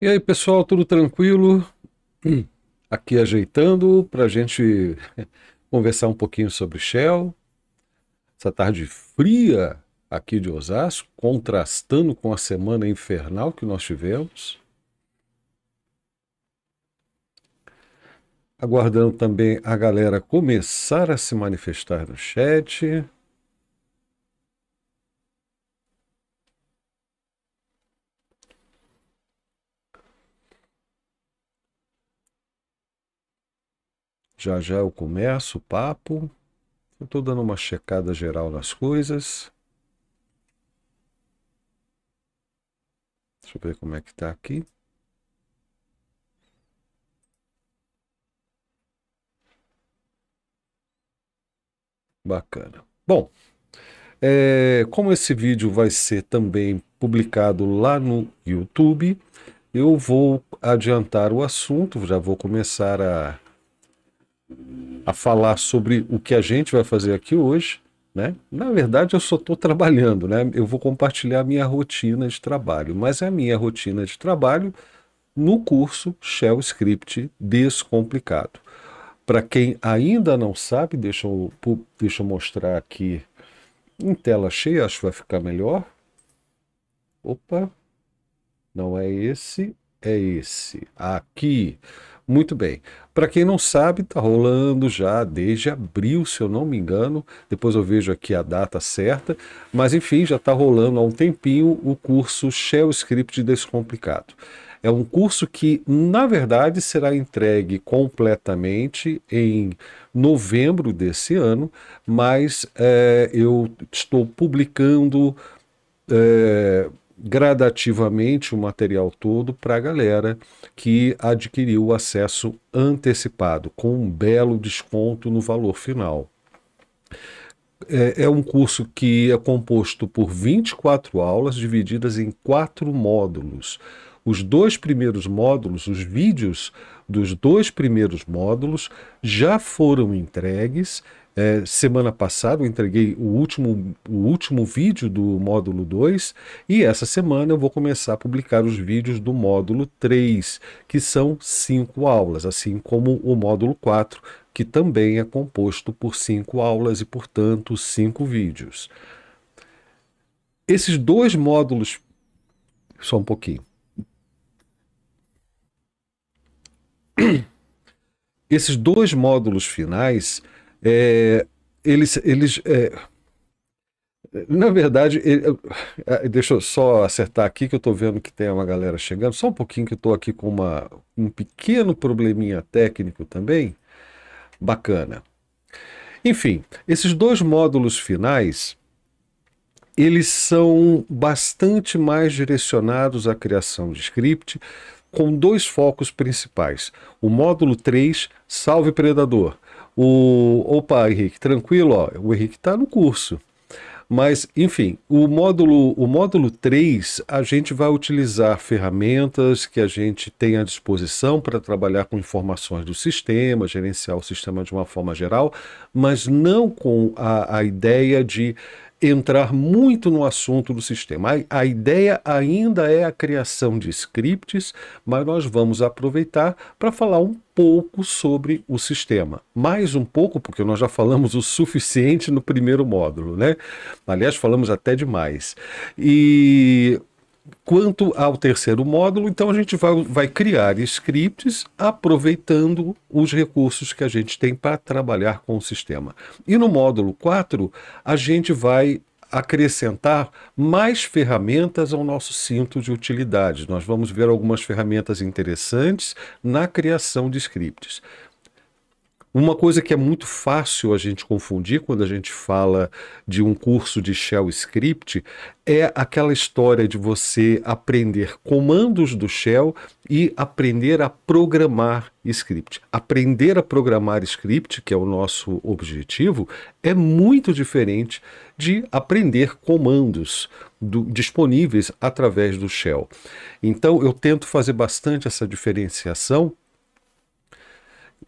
E aí, pessoal, tudo tranquilo? Hum, aqui ajeitando para a gente conversar um pouquinho sobre Shell. Essa tarde fria aqui de Osasco, contrastando com a semana infernal que nós tivemos. Aguardando também a galera começar a se manifestar no chat. Já já eu começo o papo. estou dando uma checada geral nas coisas. Deixa eu ver como é que está aqui. Bacana. Bom, é, como esse vídeo vai ser também publicado lá no YouTube, eu vou adiantar o assunto, já vou começar a a falar sobre o que a gente vai fazer aqui hoje, né? Na verdade, eu só estou trabalhando, né? Eu vou compartilhar a minha rotina de trabalho, mas é a minha rotina de trabalho no curso Shell Script Descomplicado. Para quem ainda não sabe, deixa eu, deixa eu mostrar aqui em tela cheia, acho que vai ficar melhor. Opa, não é esse, é esse. Aqui. Muito bem. Para quem não sabe, está rolando já desde abril, se eu não me engano. Depois eu vejo aqui a data certa. Mas enfim, já está rolando há um tempinho o curso Shell Script Descomplicado. É um curso que, na verdade, será entregue completamente em novembro desse ano, mas é, eu estou publicando é, gradativamente o material todo para a galera que adquiriu o acesso antecipado, com um belo desconto no valor final. É, é um curso que é composto por 24 aulas divididas em quatro módulos. Os dois primeiros módulos, os vídeos dos dois primeiros módulos já foram entregues é, semana passada eu entreguei o último, o último vídeo do módulo 2 e essa semana eu vou começar a publicar os vídeos do módulo 3, que são cinco aulas, assim como o módulo 4, que também é composto por cinco aulas e, portanto, cinco vídeos. Esses dois módulos. Só um pouquinho. Esses dois módulos finais é, eles. eles é, na verdade, ele, é, deixa eu só acertar aqui que eu estou vendo que tem uma galera chegando. Só um pouquinho que eu estou aqui com uma, um pequeno probleminha técnico também. Bacana. Enfim, esses dois módulos finais, eles são bastante mais direcionados à criação de script, com dois focos principais. O módulo 3, Salve Predador, o, opa, Henrique, tranquilo, ó, o Henrique está no curso. Mas, enfim, o módulo, o módulo 3, a gente vai utilizar ferramentas que a gente tem à disposição para trabalhar com informações do sistema, gerenciar o sistema de uma forma geral, mas não com a, a ideia de entrar muito no assunto do sistema. A, a ideia ainda é a criação de scripts, mas nós vamos aproveitar para falar um pouco sobre o sistema. Mais um pouco, porque nós já falamos o suficiente no primeiro módulo, né? Aliás, falamos até demais. E Quanto ao terceiro módulo, então a gente vai, vai criar scripts aproveitando os recursos que a gente tem para trabalhar com o sistema. E no módulo 4, a gente vai acrescentar mais ferramentas ao nosso cinto de utilidades. Nós vamos ver algumas ferramentas interessantes na criação de scripts. Uma coisa que é muito fácil a gente confundir quando a gente fala de um curso de shell script é aquela história de você aprender comandos do shell e aprender a programar script. Aprender a programar script, que é o nosso objetivo, é muito diferente de aprender comandos do, disponíveis através do shell. Então eu tento fazer bastante essa diferenciação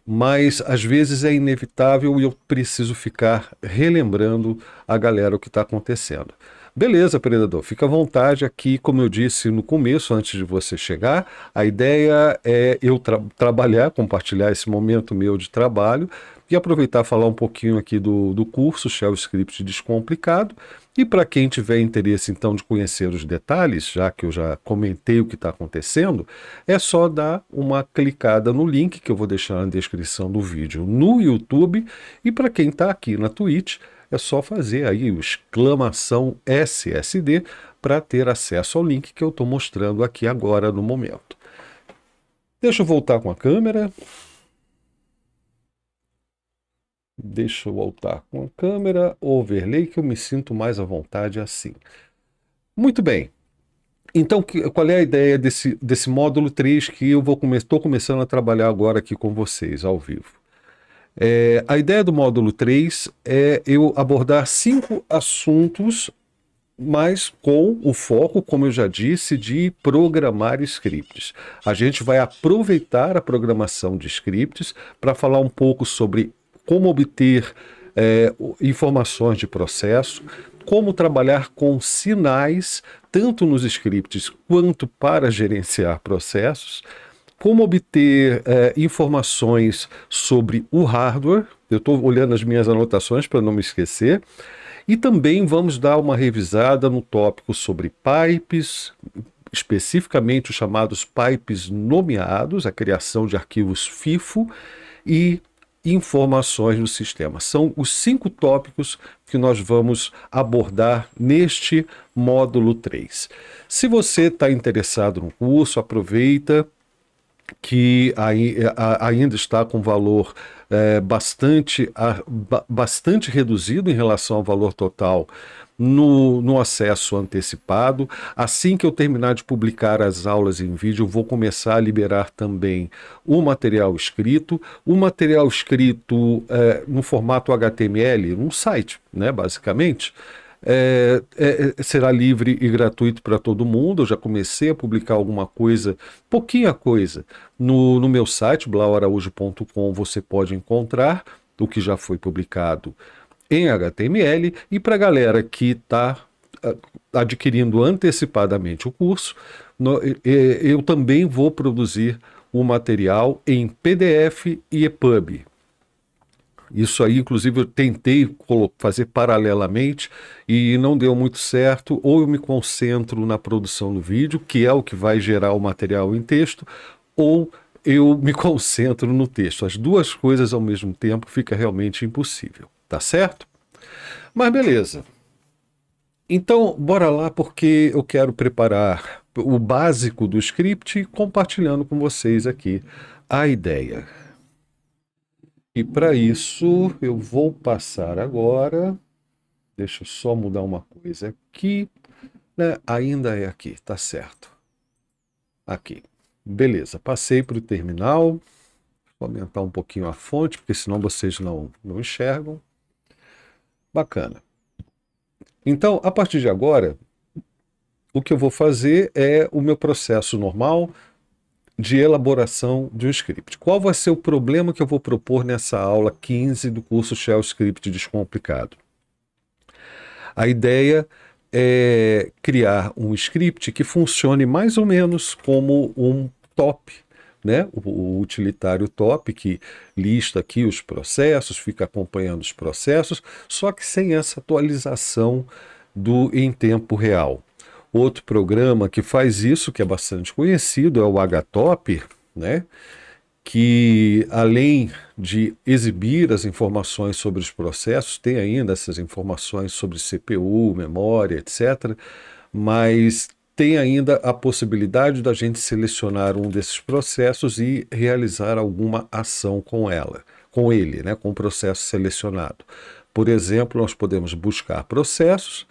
mas às vezes é inevitável e eu preciso ficar relembrando a galera o que está acontecendo. Beleza, predador, fica à vontade aqui, como eu disse no começo, antes de você chegar, a ideia é eu tra trabalhar, compartilhar esse momento meu de trabalho e aproveitar falar um pouquinho aqui do, do curso Shell Script Descomplicado e para quem tiver interesse então de conhecer os detalhes, já que eu já comentei o que está acontecendo, é só dar uma clicada no link que eu vou deixar na descrição do vídeo no YouTube. E para quem está aqui na Twitch, é só fazer aí o exclamação SSD para ter acesso ao link que eu estou mostrando aqui agora no momento. Deixa eu voltar com a câmera. Deixa eu voltar com a câmera overlay que eu me sinto mais à vontade assim. Muito bem. Então, qual é a ideia desse, desse módulo 3 que eu vou estou come começando a trabalhar agora aqui com vocês, ao vivo? É, a ideia do módulo 3 é eu abordar cinco assuntos, mas com o foco, como eu já disse, de programar scripts. A gente vai aproveitar a programação de scripts para falar um pouco sobre como obter é, informações de processo, como trabalhar com sinais, tanto nos scripts quanto para gerenciar processos, como obter é, informações sobre o hardware. Eu estou olhando as minhas anotações para não me esquecer. E também vamos dar uma revisada no tópico sobre pipes, especificamente os chamados pipes nomeados, a criação de arquivos FIFO e informações no sistema. São os cinco tópicos que nós vamos abordar neste módulo 3. Se você está interessado no curso, aproveita que ainda está com valor é, bastante, bastante reduzido em relação ao valor total no, no acesso antecipado. Assim que eu terminar de publicar as aulas em vídeo, vou começar a liberar também o material escrito. O material escrito é, no formato HTML, num site, né, basicamente. É, é, será livre e gratuito para todo mundo. Eu já comecei a publicar alguma coisa, pouquinha coisa, no, no meu site, blauraújo.com. Você pode encontrar o que já foi publicado em HTML e para a galera que está ah, adquirindo antecipadamente o curso, eu também vou produzir o material em PDF e EPUB. Isso aí, inclusive, eu tentei fazer paralelamente e não deu muito certo. Ou eu me concentro na produção do vídeo, que é o que vai gerar o material em texto, ou eu me concentro no texto. As duas coisas ao mesmo tempo fica realmente impossível. Tá certo? Mas beleza. Então, bora lá porque eu quero preparar o básico do script compartilhando com vocês aqui a ideia. E para isso, eu vou passar agora. Deixa eu só mudar uma coisa aqui. Né? Ainda é aqui, tá certo. Aqui. Beleza, passei para o terminal. Vou aumentar um pouquinho a fonte, porque senão vocês não, não enxergam. Bacana. Então, a partir de agora, o que eu vou fazer é o meu processo normal de elaboração de um script. Qual vai ser o problema que eu vou propor nessa aula 15 do curso Shell Script Descomplicado? A ideia é criar um script que funcione mais ou menos como um top né? O, o, utilitário top que lista aqui os processos, fica acompanhando os processos, só que sem essa atualização do em tempo real. Outro programa que faz isso, que é bastante conhecido, é o HTOP, né? que além de exibir as informações sobre os processos, tem ainda essas informações sobre CPU, memória, etc., mas tem ainda a possibilidade da gente selecionar um desses processos e realizar alguma ação com ela, com ele, né, com o processo selecionado. Por exemplo, nós podemos buscar processos,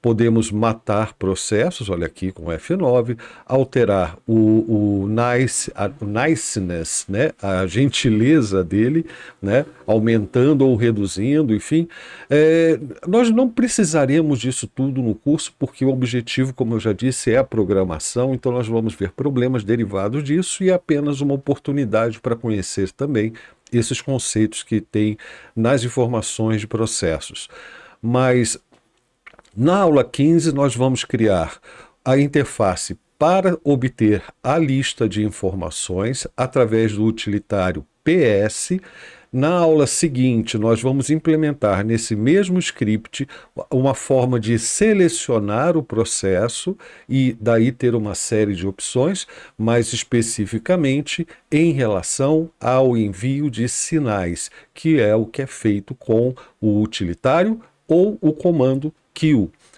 podemos matar processos, olha aqui com F9, alterar o, o, nice, a, o niceness, né, a gentileza dele, né, aumentando ou reduzindo, enfim. É, nós não precisaremos disso tudo no curso, porque o objetivo, como eu já disse, é a programação, então nós vamos ver problemas derivados disso e é apenas uma oportunidade para conhecer também esses conceitos que tem nas informações de processos. Mas na aula 15, nós vamos criar a interface para obter a lista de informações através do utilitário PS. Na aula seguinte, nós vamos implementar nesse mesmo script uma forma de selecionar o processo e daí ter uma série de opções, mais especificamente em relação ao envio de sinais, que é o que é feito com o utilitário ou o comando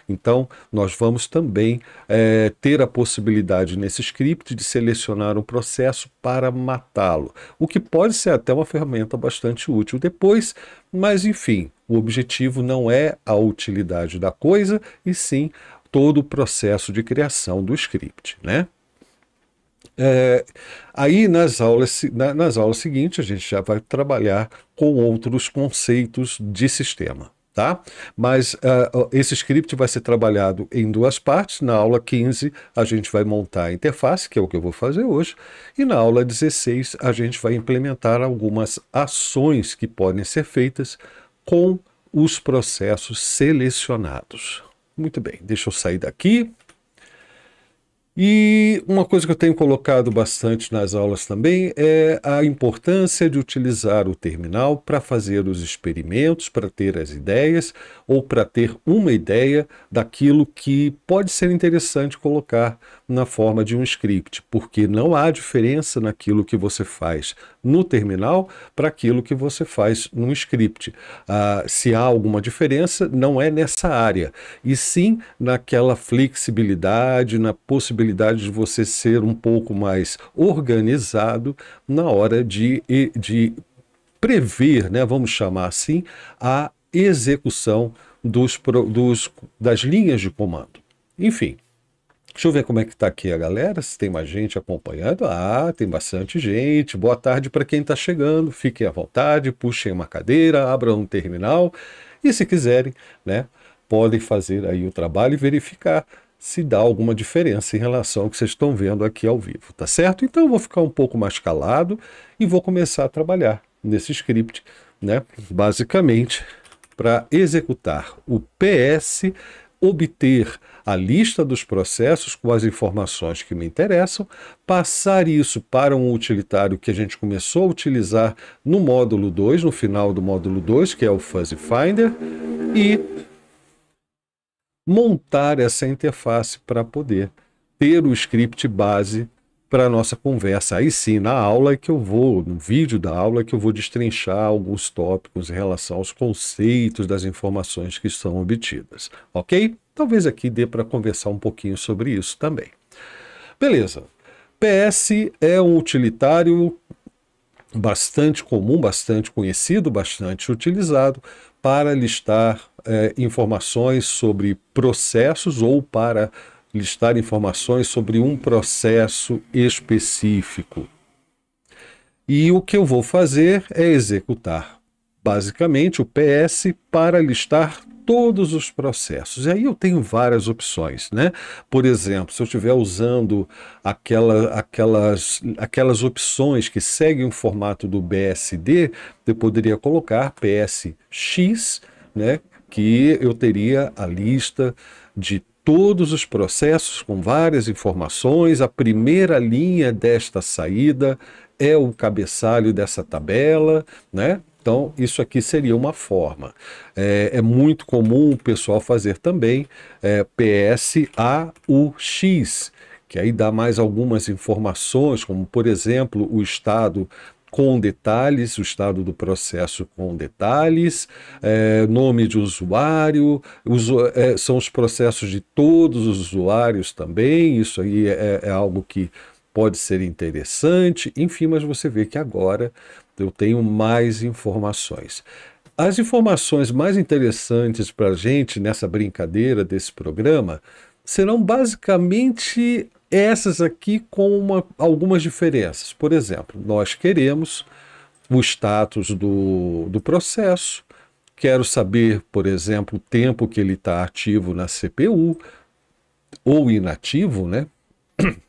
então, nós vamos também é, ter a possibilidade nesse script de selecionar um processo para matá-lo, o que pode ser até uma ferramenta bastante útil depois, mas enfim, o objetivo não é a utilidade da coisa, e sim todo o processo de criação do script, né? É, aí nas aulas, na, nas aulas seguintes a gente já vai trabalhar com outros conceitos de sistema tá? Mas uh, esse script vai ser trabalhado em duas partes. Na aula 15, a gente vai montar a interface, que é o que eu vou fazer hoje, e na aula 16, a gente vai implementar algumas ações que podem ser feitas com os processos selecionados. Muito bem, deixa eu sair daqui. E uma coisa que eu tenho colocado bastante nas aulas também é a importância de utilizar o terminal para fazer os experimentos, para ter as ideias ou para ter uma ideia daquilo que pode ser interessante colocar na forma de um script, porque não há diferença naquilo que você faz no terminal para aquilo que você faz no script. Ah, se há alguma diferença, não é nessa área, e sim naquela flexibilidade, na possibilidade de você ser um pouco mais organizado na hora de, de prever, né, vamos chamar assim, a execução dos, dos, das linhas de comando. Enfim. Deixa eu ver como é que tá aqui a galera, se tem mais gente acompanhando. Ah, tem bastante gente. Boa tarde para quem está chegando. Fiquem à vontade, puxem uma cadeira, abram um terminal e se quiserem, né, podem fazer aí o trabalho e verificar se dá alguma diferença em relação ao que vocês estão vendo aqui ao vivo, tá certo? Então eu vou ficar um pouco mais calado e vou começar a trabalhar nesse script, né, basicamente para executar o PS obter a lista dos processos com as informações que me interessam, passar isso para um utilitário que a gente começou a utilizar no módulo 2, no final do módulo 2, que é o Fuzzy Finder, e montar essa interface para poder ter o script base para nossa conversa. Aí sim, na aula que eu vou, no vídeo da aula que eu vou destrinchar alguns tópicos em relação aos conceitos das informações que são obtidas, ok? Talvez aqui dê para conversar um pouquinho sobre isso também. Beleza. PS é um utilitário bastante comum, bastante conhecido, bastante utilizado para listar é, informações sobre processos ou para listar informações sobre um processo específico. E o que eu vou fazer é executar basicamente o PS para listar todos os processos. E aí eu tenho várias opções, né? Por exemplo, se eu estiver usando aquela, aquelas, aquelas opções que seguem o formato do BSD, eu poderia colocar PSX, né? Que eu teria a lista de todos os processos com várias informações. A primeira linha desta saída é o cabeçalho dessa tabela, né? Então, isso aqui seria uma forma. É, é muito comum o pessoal fazer também é, PSAUX, que aí dá mais algumas informações, como, por exemplo, o estado com detalhes, o estado do processo com detalhes, é, nome de usuário, usu, é, são os processos de todos os usuários também, isso aí é, é algo que pode ser interessante, enfim, mas você vê que agora eu tenho mais informações. As informações mais interessantes para a gente nessa brincadeira desse programa serão basicamente essas aqui com uma, algumas diferenças. Por exemplo, nós queremos o status do, do processo, quero saber, por exemplo, o tempo que ele está ativo na CPU ou inativo, né?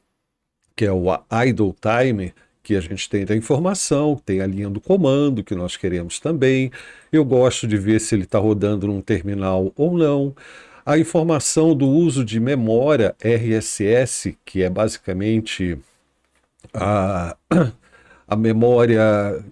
que é o idle time, que a gente tem da informação, tem a linha do comando que nós queremos também. Eu gosto de ver se ele está rodando num terminal ou não. A informação do uso de memória RSS, que é basicamente a, a memória,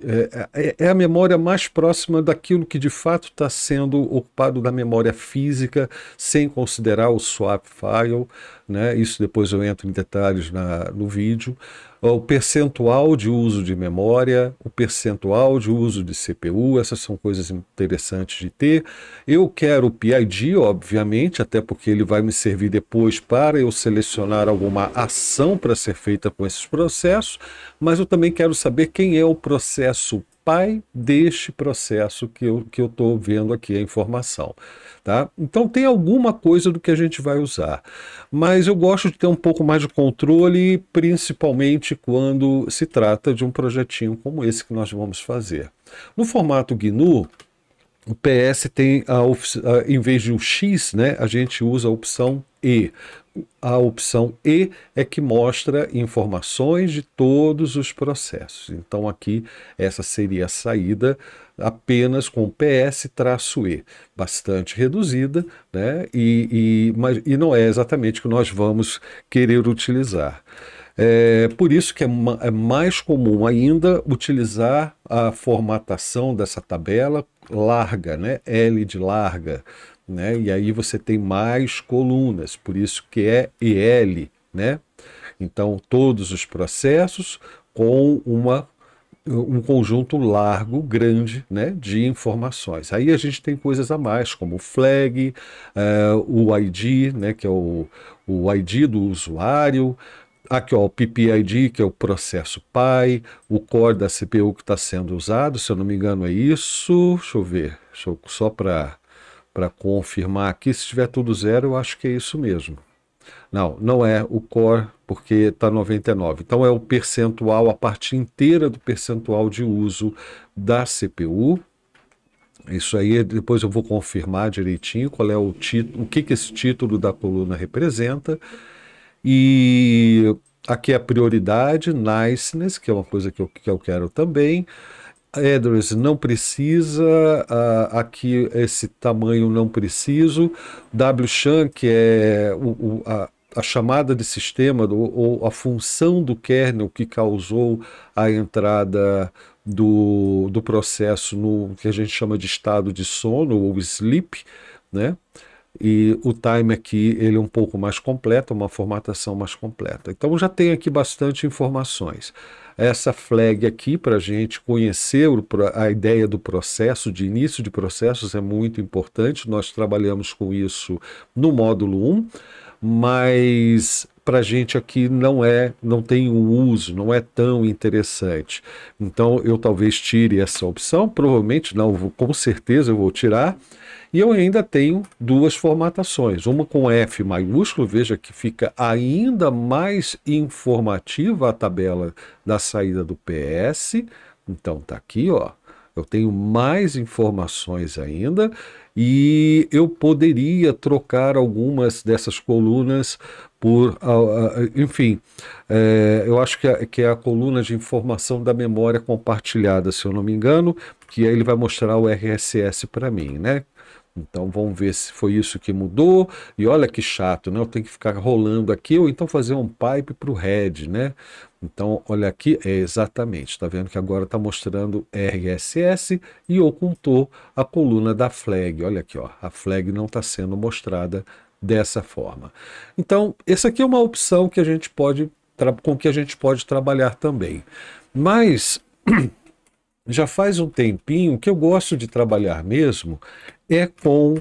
é, é, é a memória mais próxima daquilo que de fato está sendo ocupado da memória física, sem considerar o swap file. Né? Isso depois eu entro em detalhes na, no vídeo o percentual de uso de memória, o percentual de uso de CPU, essas são coisas interessantes de ter. Eu quero o PID, obviamente, até porque ele vai me servir depois para eu selecionar alguma ação para ser feita com esses processos, mas eu também quero saber quem é o processo pai deste processo que eu estou que eu estou vendo aqui a informação. Tá? Então tem alguma coisa do que a gente vai usar, mas eu gosto de ter um pouco mais de controle, principalmente quando se trata de um projetinho como esse que nós vamos fazer. No formato GNU, o PS tem, a, em vez de o X, né, a gente usa a opção E a opção E é que mostra informações de todos os processos. Então, aqui, essa seria a saída apenas com PS-E, bastante reduzida, né? e, e, mas, e não é exatamente o que nós vamos querer utilizar. É, por isso que é, ma é, mais comum ainda utilizar a formatação dessa tabela larga, né? L de larga, né? E aí você tem mais colunas, por isso que é EL, né? Então, todos os processos com uma um conjunto largo, grande, né, de informações. Aí a gente tem coisas a mais, como o flag, uh, o ID, né, que é o, o ID do usuário, aqui ó, o PPID, que é o processo pai, o core da CPU que está sendo usado, se eu não me engano é isso, deixa eu ver, deixa eu, só para para confirmar aqui. Se estiver tudo zero, eu acho que é isso mesmo. Não, não é o core, porque está 99. Então é o percentual, a parte inteira do percentual de uso da CPU. Isso aí, depois eu vou confirmar direitinho qual é o título, o que, que esse título da coluna representa. E aqui é a prioridade, niceness, que é uma coisa que eu, que eu quero também. Edwards não precisa, uh, aqui esse tamanho não preciso, WSHAN, que é o, o, a, a, chamada de sistema do, ou a função do kernel que causou a entrada do, do processo no que a gente chama de estado de sono ou sleep, né? E o time aqui ele é um pouco mais completo, uma formatação mais completa. Então já tem aqui bastante informações essa flag aqui para a gente conhecer o, a ideia do processo, de início de processos, é muito importante. Nós trabalhamos com isso no módulo 1, mas para a gente aqui não é, não tem um uso, não é tão interessante. Então eu talvez tire essa opção, provavelmente não, com certeza eu vou tirar e eu ainda tenho duas formatações, uma com F maiúsculo, veja que fica ainda mais informativa a tabela da saída do PS. Então tá aqui, ó. Eu tenho mais informações ainda e eu poderia trocar algumas dessas colunas por, enfim, é, eu acho que é, que é a coluna de informação da memória compartilhada, se eu não me engano, que aí ele vai mostrar o RSS para mim, né? Então vamos ver se foi isso que mudou. E olha que chato, né? Eu tenho que ficar rolando aqui ou então fazer um pipe para o head, né? Então olha aqui, é exatamente. Está vendo que agora está mostrando RSS e ocultou a coluna da flag. Olha aqui, ó, a flag não está sendo mostrada dessa forma. Então essa aqui é uma opção que a gente pode com que a gente pode trabalhar também. Mas já faz um tempinho que eu gosto de trabalhar mesmo é com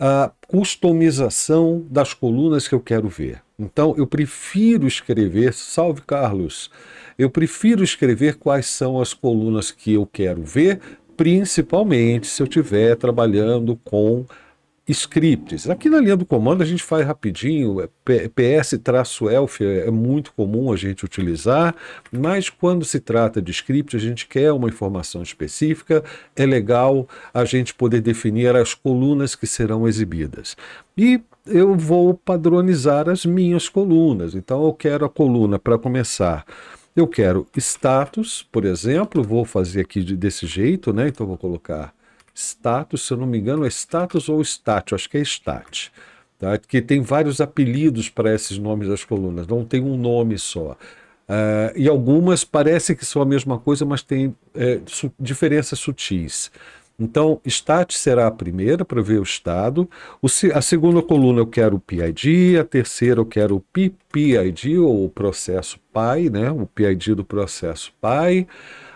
a customização das colunas que eu quero ver. Então eu prefiro escrever, salve Carlos, eu prefiro escrever quais são as colunas que eu quero ver, principalmente se eu estiver trabalhando com scripts. Aqui na linha do comando a gente faz rapidinho, é ps-elf é, é muito comum a gente utilizar, mas quando se trata de script, a gente quer uma informação específica, é legal a gente poder definir as colunas que serão exibidas. E eu vou padronizar as minhas colunas, então eu quero a coluna para começar eu quero status, por exemplo, vou fazer aqui desse jeito, né? Então vou colocar status, se eu não me engano, é status ou stat, acho que é stat. Tá? Que tem vários apelidos para esses nomes das colunas, não tem um nome só. Uh, e algumas parecem que são a mesma coisa, mas tem é, su diferenças sutis. Então, stat será a primeira para ver o estado. O, a segunda coluna eu quero o PID, a terceira eu quero o PPID, ou o processo PAI, né? o PID do processo PAI.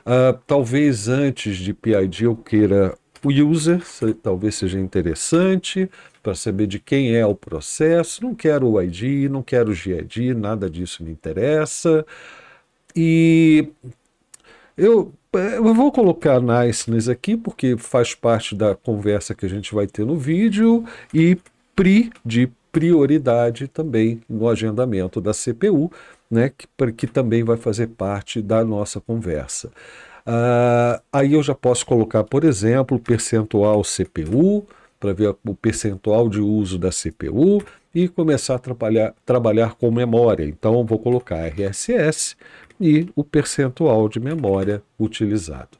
Uh, talvez antes de PID eu queira o user talvez seja interessante para saber de quem é o processo. Não quero o ID, não quero o GID, nada disso me interessa. E eu, eu vou colocar niceness aqui porque faz parte da conversa que a gente vai ter no vídeo e PRI de prioridade também no agendamento da CPU, né, que, que também vai fazer parte da nossa conversa. Ah, aí eu já posso colocar, por exemplo, percentual CPU, para ver o percentual de uso da CPU e começar a trabalhar, trabalhar com memória. Então, vou colocar RSS e o percentual de memória utilizado.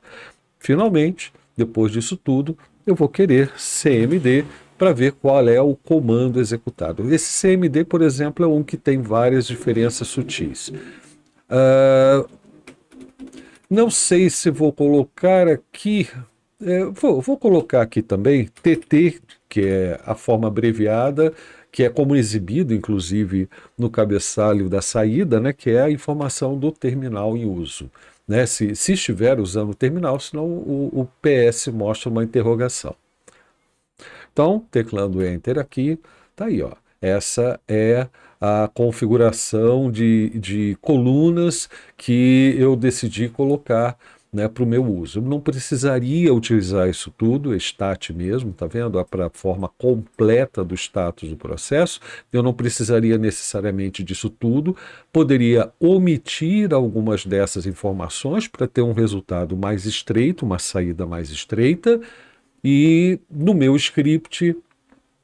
Finalmente, depois disso tudo, eu vou querer CMD para ver qual é o comando executado. Esse CMD, por exemplo, é um que tem várias diferenças sutis. Uh, não sei se vou colocar aqui, é, vou, vou colocar aqui também TT, que é a forma abreviada, que é como exibido, inclusive, no cabeçalho da saída, né, que é a informação do terminal em uso. Né? Se, se estiver usando o terminal, senão o, o PS mostra uma interrogação. Então, teclando Enter aqui, tá aí, ó. Essa é a configuração de, de colunas que eu decidi colocar né, para o meu uso. Eu não precisaria utilizar isso tudo, é stat mesmo, tá vendo? É para a forma completa do status do processo, eu não precisaria necessariamente disso tudo. Poderia omitir algumas dessas informações para ter um resultado mais estreito, uma saída mais estreita. E no meu script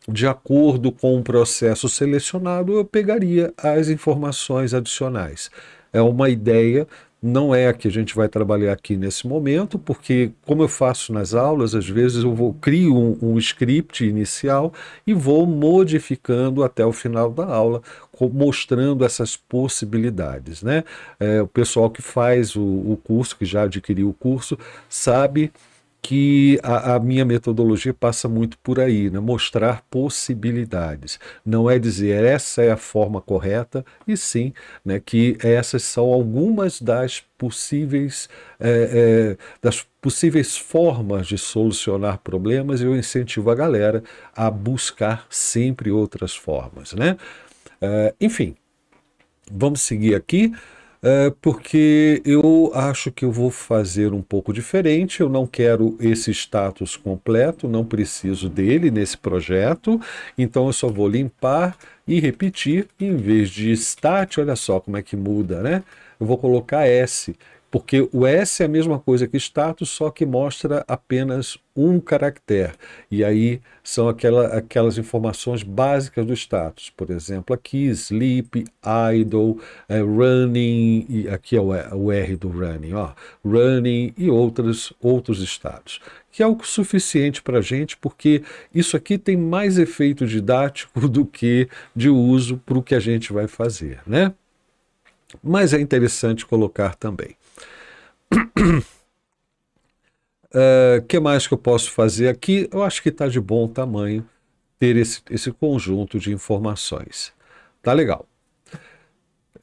de acordo com o processo selecionado, eu pegaria as informações adicionais. É uma ideia, não é a que a gente vai trabalhar aqui nesse momento, porque, como eu faço nas aulas, às vezes eu vou, crio um, um script inicial e vou modificando até o final da aula, mostrando essas possibilidades. Né? É, o pessoal que faz o, o curso, que já adquiriu o curso, sabe que a, a, minha metodologia passa muito por aí, né? mostrar possibilidades. Não é dizer essa é a forma correta, e sim né, que essas são algumas das possíveis, é, é, das possíveis formas de solucionar problemas. Eu incentivo a galera a buscar sempre outras formas. Né? É, enfim, vamos seguir aqui é, porque eu acho que eu vou fazer um pouco diferente. Eu não quero esse status completo, não preciso dele nesse projeto, então eu só vou limpar e repetir em vez de stat. Olha só como é que muda, né? Eu vou colocar S porque o S é a mesma coisa que status, só que mostra apenas um caractere. E aí são aquela, aquelas informações básicas do status. Por exemplo, aqui sleep, idle, eh, running, e aqui é o, o R do running, ó, running e outros, outros status. Que é o suficiente para a gente, porque isso aqui tem mais efeito didático do que de uso para o que a gente vai fazer, né? Mas é interessante colocar também. O uh, eh, que mais que eu posso fazer aqui? Eu acho que está de bom tamanho ter esse, esse conjunto de informações. Tá legal.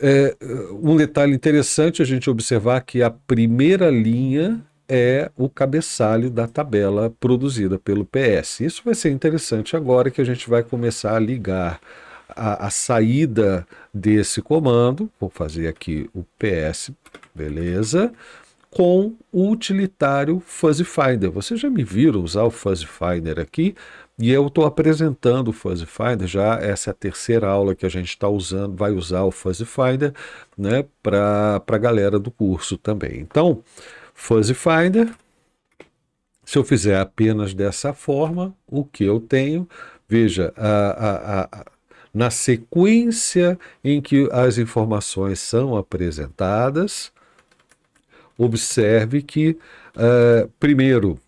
É, um detalhe interessante a gente observar que a primeira linha é o cabeçalho da tabela produzida pelo PS. Isso vai ser interessante agora que a gente vai começar a ligar a, a saída desse comando. Vou fazer aqui o PS, Beleza com o utilitário Fuzzy Finder. Vocês já me viram usar o Fuzzy Finder aqui e eu estou apresentando o Fuzzy Finder. Já essa é a terceira aula que a gente está usando, vai usar o Fuzzy Finder né, para a galera do curso também. Então, Fuzzy Finder, se eu fizer apenas dessa forma, o que eu tenho, veja, a, a, a na sequência em que as informações são apresentadas, observe que, uh, primeiro,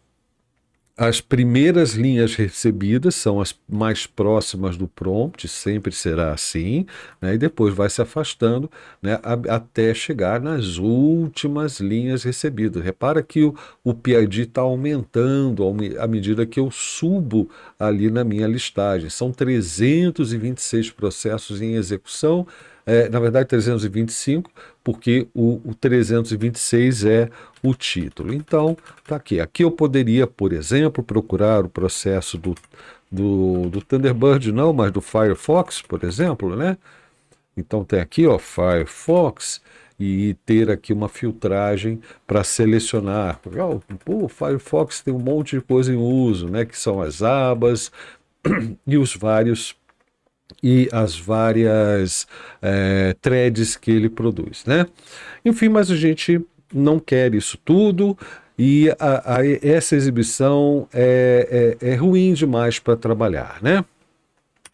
as primeiras linhas recebidas são as mais próximas do prompt, sempre será assim, né? e depois vai se afastando né? até chegar nas últimas linhas recebidas. Repara que o, o PID está aumentando à medida que eu subo ali na minha listagem. São 326 processos em execução, é, na verdade 325, porque o, o 326 é o título. Então, tá aqui. Aqui eu poderia, por exemplo, procurar o processo do, do, do Thunderbird, não, mas do Firefox, por exemplo, né? Então tem aqui, ó, Firefox e ter aqui uma filtragem para selecionar. O Firefox tem um monte de coisa em uso, né, que são as abas e os vários e as várias é, threads que ele produz, né? Enfim, mas a gente não quer isso tudo e a, a, essa exibição é, é, é ruim demais para trabalhar, né?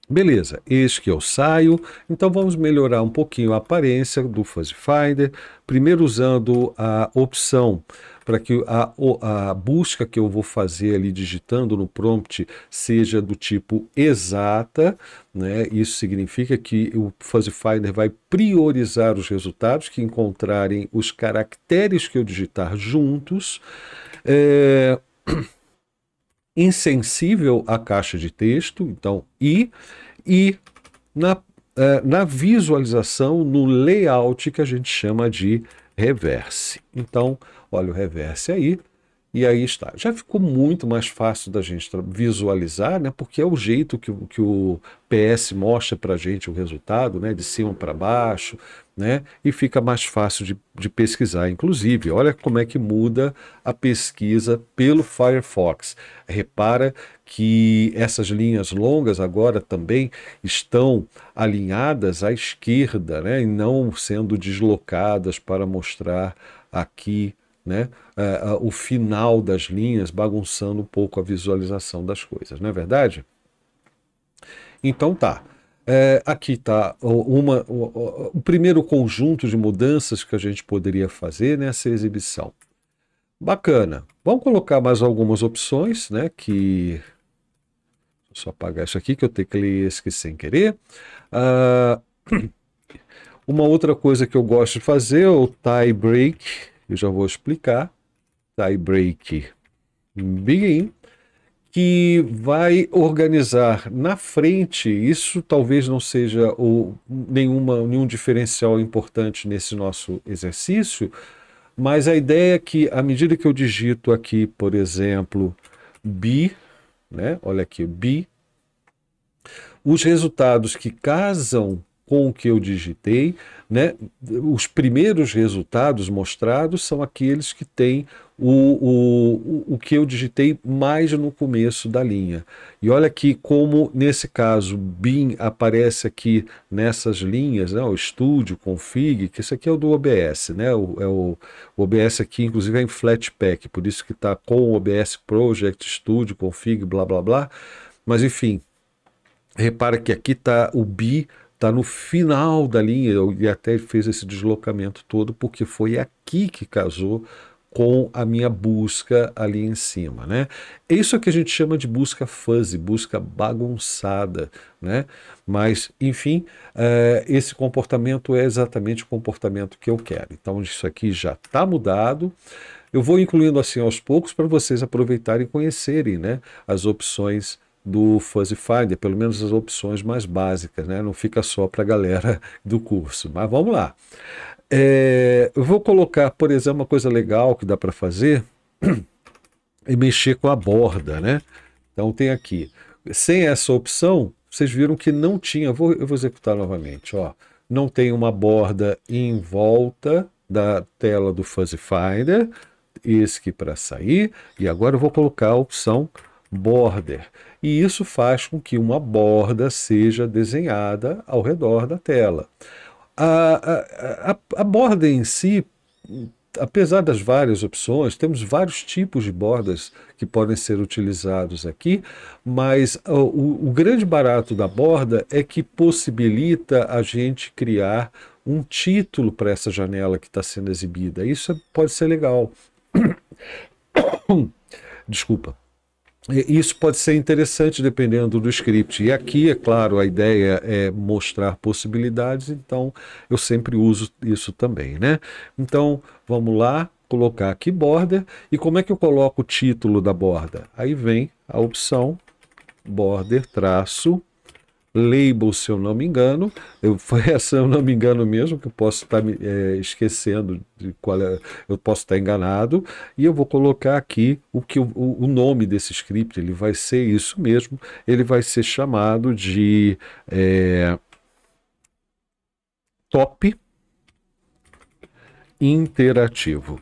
Beleza, Isso que eu saio, então vamos melhorar um pouquinho a aparência do Fuzzy Finder, primeiro usando a opção para que a, a busca que eu vou fazer ali digitando no prompt seja do tipo exata, né? Isso significa que o Fuzzy Finder vai priorizar os resultados que encontrarem os caracteres que eu digitar juntos. É... insensível à caixa de texto, então i, e na, é, na visualização, no layout que a gente chama de reverse. Então, olha o reverse aí, e aí está. Já ficou muito mais fácil da gente visualizar, né? Porque é o jeito que, que o PS mostra para a gente o resultado, né? De cima para baixo, né? E fica mais fácil de, de pesquisar. Inclusive, olha como é que muda a pesquisa pelo Firefox. Repara que essas linhas longas agora também estão alinhadas à esquerda, né? E não sendo deslocadas para mostrar aqui né, uh, uh, o final das linhas, bagunçando um pouco a visualização das coisas, não é verdade? Então tá. É, aqui está uma, o, o primeiro conjunto de mudanças que a gente poderia fazer nessa exibição. Bacana. Vamos colocar mais algumas opções, né? Que só apagar isso aqui que eu teclei esse sem querer. Uh, uma outra coisa que eu gosto de fazer é o tie break. Eu já vou explicar. Tie tá, break begin que vai organizar na frente, isso talvez não seja o, nenhuma, nenhum diferencial importante nesse nosso exercício, mas a ideia é que à medida que eu digito aqui, por exemplo, B, né? olha aqui, bi, os resultados que casam com o que eu digitei, né? Os primeiros resultados mostrados são aqueles que têm o, o, o que eu digitei mais no começo da linha. E olha aqui como, nesse caso, BIM aparece aqui nessas linhas, né? o estúdio, config, que esse aqui é o do OBS, né? O, é o, o OBS aqui, inclusive, é em Flatpak, por isso que está com o OBS Project, Studio, Config, blá, blá, blá. Mas, enfim, repara que aqui está o BIM, está no final da linha e até fez esse deslocamento todo porque foi aqui que casou com a minha busca ali em cima, né? É isso é que a gente chama de busca fuzzy, busca bagunçada, né? Mas, enfim, eh, esse comportamento é exatamente o comportamento que eu quero. Então, isso aqui já está mudado. Eu vou incluindo assim aos poucos para vocês aproveitarem e conhecerem, né? As opções do Fuzzy Finder, pelo menos as opções mais básicas, né? não fica só para a galera do curso. Mas vamos lá. É, eu vou colocar, por exemplo, uma coisa legal que dá para fazer e mexer com a borda, né? Então tem aqui. Sem essa opção, vocês viram que não tinha. Vou, eu vou executar novamente. Ó, não tem uma borda em volta da tela do Fuzzy Finder. Esse aqui para sair. E agora eu vou colocar a opção border e isso faz com que uma borda seja desenhada ao redor da tela. A, a, a, a borda em si, apesar das várias opções, temos vários tipos de bordas que podem ser utilizados aqui, mas o, o grande barato da borda é que possibilita a gente criar um título para essa janela que está sendo exibida. Isso pode ser legal. Desculpa isso pode ser interessante dependendo do script. E aqui, é claro, a ideia é mostrar possibilidades, então eu sempre uso isso também, né? Então, vamos lá, colocar aqui border. E como é que eu coloco o título da borda? Aí vem a opção border traço Label, se eu não me engano. Eu, foi essa, eu não me engano mesmo, que eu posso estar me é, esquecendo de qual é, eu posso estar enganado. E eu vou colocar aqui o, que, o, o nome desse script, ele vai ser isso mesmo, ele vai ser chamado de é, top interativo.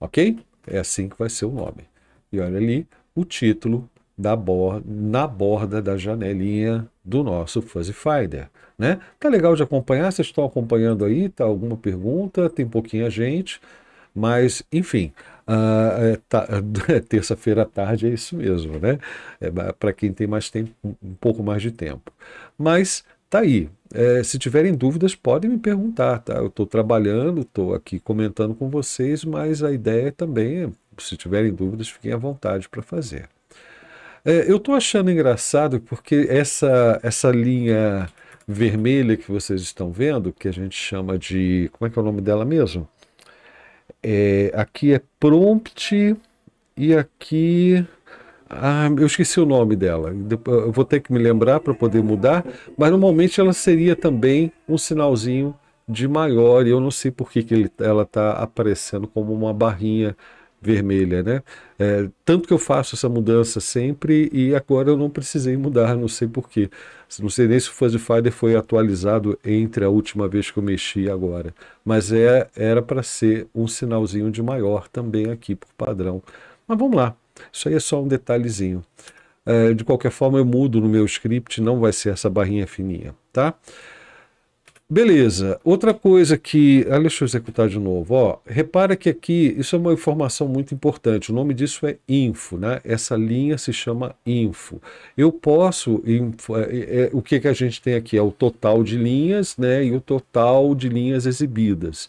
Ok? É assim que vai ser o nome. E olha ali o título da borda, na borda da janelinha do nosso Fuzzy Finder. Né? Tá legal de acompanhar, vocês estão acompanhando aí, tá alguma pergunta, tem pouquinha gente, mas enfim, uh, tá, é terça-feira à tarde é isso mesmo, né? É, Para quem tem mais tempo, um pouco mais de tempo. Mas tá aí. É, se tiverem dúvidas, podem me perguntar, tá? Eu estou trabalhando, estou aqui comentando com vocês, mas a ideia também é, se tiverem dúvidas, fiquem à vontade para fazer. É, eu estou achando engraçado porque essa, essa linha vermelha que vocês estão vendo, que a gente chama de. Como é que é o nome dela mesmo? É, aqui é prompt e aqui. Ah, eu esqueci o nome dela. Eu vou ter que me lembrar para poder mudar, mas normalmente ela seria também um sinalzinho de maior e eu não sei por que, que ele, ela está aparecendo como uma barrinha vermelha, né? É, tanto que eu faço essa mudança sempre e agora eu não precisei mudar, não sei porquê. Não sei nem se o Fuzzy Fighter foi atualizado entre a última vez que eu mexi e agora. Mas é, era para ser um sinalzinho de maior também aqui por padrão. Mas vamos lá, isso aí é só um detalhezinho. É, de qualquer forma, eu mudo no meu script, não vai ser essa barrinha fininha, tá? Tá? Beleza. Outra coisa que. Ah, deixa eu executar de novo. Ó, repara que aqui, isso é uma informação muito importante. O nome disso é info, né? Essa linha se chama info. Eu posso. Info, é, é, é o que, que a gente tem aqui? É o total de linhas, né? E o total de linhas exibidas.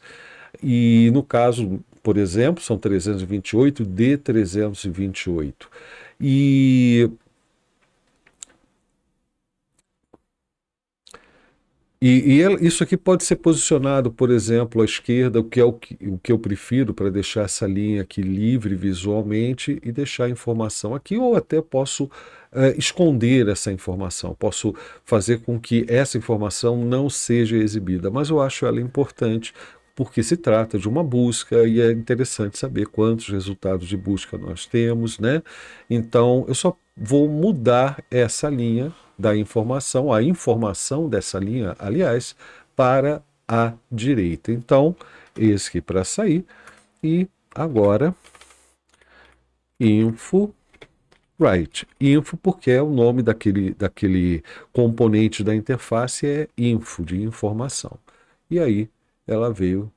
E no caso, por exemplo, são 328 de 328. E E, e, isso aqui pode ser posicionado, por exemplo, à esquerda, o que é o que, o que eu prefiro para deixar essa linha aqui livre visualmente e deixar a informação aqui, ou até posso é, esconder essa informação, posso fazer com que essa informação não seja exibida, mas eu acho ela importante porque se trata de uma busca e é interessante saber quantos resultados de busca nós temos, né? Então eu só vou mudar essa linha da informação, a informação dessa linha, aliás, para a direita. Então, esse aqui para sair. E agora, info right. Info porque é o nome daquele, daquele componente da interface, é info, de informação. E aí, ela veio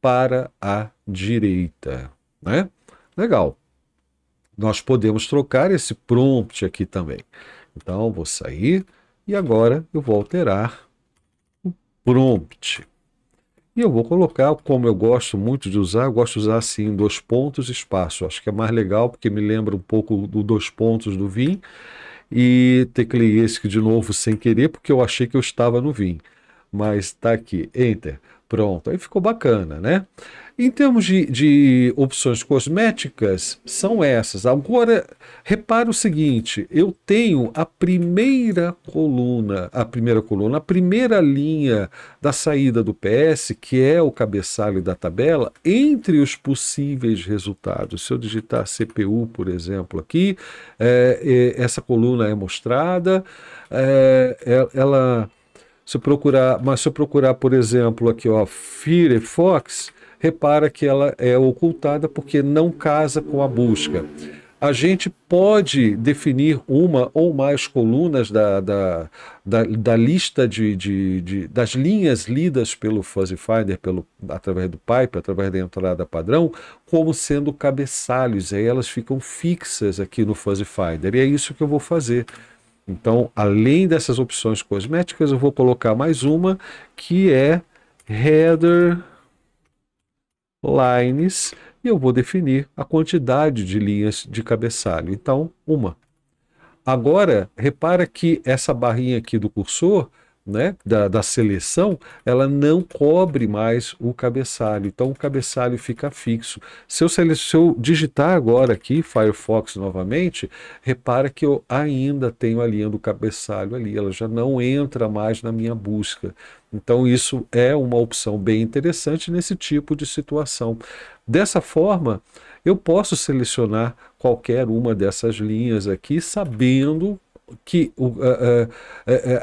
para a direita, né? Legal. Nós podemos trocar esse prompt aqui também. Então, vou sair e agora eu vou alterar o prompt. E eu vou colocar, como eu gosto muito de usar, eu gosto de usar assim, dois pontos, espaço. Acho que é mais legal, porque me lembra um pouco do dois pontos do Vim. E teclei esse de novo sem querer, porque eu achei que eu estava no Vim. Mas está aqui, Enter. Pronto, aí ficou bacana, né? Em termos de, de opções cosméticas, são essas. Agora, repara o seguinte: eu tenho a primeira coluna, a primeira coluna, a primeira linha da saída do PS, que é o cabeçalho da tabela, entre os possíveis resultados. Se eu digitar CPU, por exemplo, aqui, é, é, essa coluna é mostrada, é, é, ela se eu procurar, mas se eu procurar, por exemplo, aqui, ó, Firefox, repara que ela é ocultada porque não casa com a busca. A gente pode definir uma ou mais colunas da, da, da, da lista de, de, de, das linhas lidas pelo Fuzzy Finder pelo, através do pipe, através da entrada padrão, como sendo cabeçalhos. E aí elas ficam fixas aqui no Fuzzy Finder. E é isso que eu vou fazer. Então, além dessas opções cosméticas, eu vou colocar mais uma que é header lines e eu vou definir a quantidade de linhas de cabeçalho. Então, uma. Agora, repara que essa barrinha aqui do cursor né, da, da seleção, ela não cobre mais o cabeçalho. Então o cabeçalho fica fixo. Se eu, sele... se eu digitar agora aqui Firefox novamente, repara que eu ainda tenho a linha do cabeçalho ali. Ela já não entra mais na minha busca. Então, isso é uma opção bem interessante nesse tipo de situação. Dessa forma, eu posso selecionar qualquer uma dessas linhas aqui, sabendo que, uh, uh,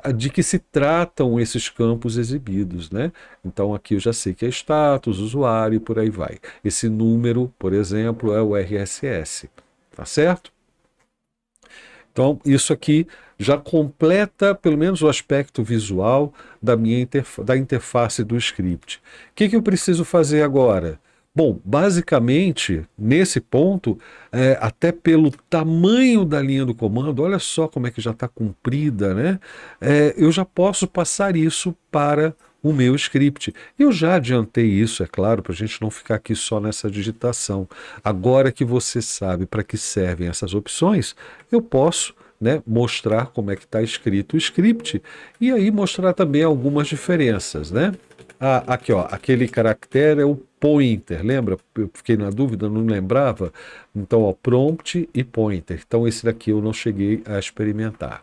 uh, de que se tratam esses campos exibidos. Né? Então, aqui eu já sei que é status, usuário e por aí vai. Esse número, por exemplo, é o RSS. Tá certo? Então, isso aqui já completa, pelo menos, o aspecto visual da minha interfa da interface do script. O que, que eu preciso fazer agora? Bom, basicamente, nesse ponto, é, até pelo tamanho da linha do comando, olha só como é que já está cumprida, né? É, eu já posso passar isso para o meu script. Eu já adiantei isso, é claro, para a gente não ficar aqui só nessa digitação. Agora que você sabe para que servem essas opções, eu posso né, mostrar como é que está escrito o script e aí mostrar também algumas diferenças, né? Ah, aqui, ó, aquele caractere é o pointer, lembra? Eu fiquei na dúvida, não lembrava. Então, ó, prompt e pointer. Então, esse daqui eu não cheguei a experimentar.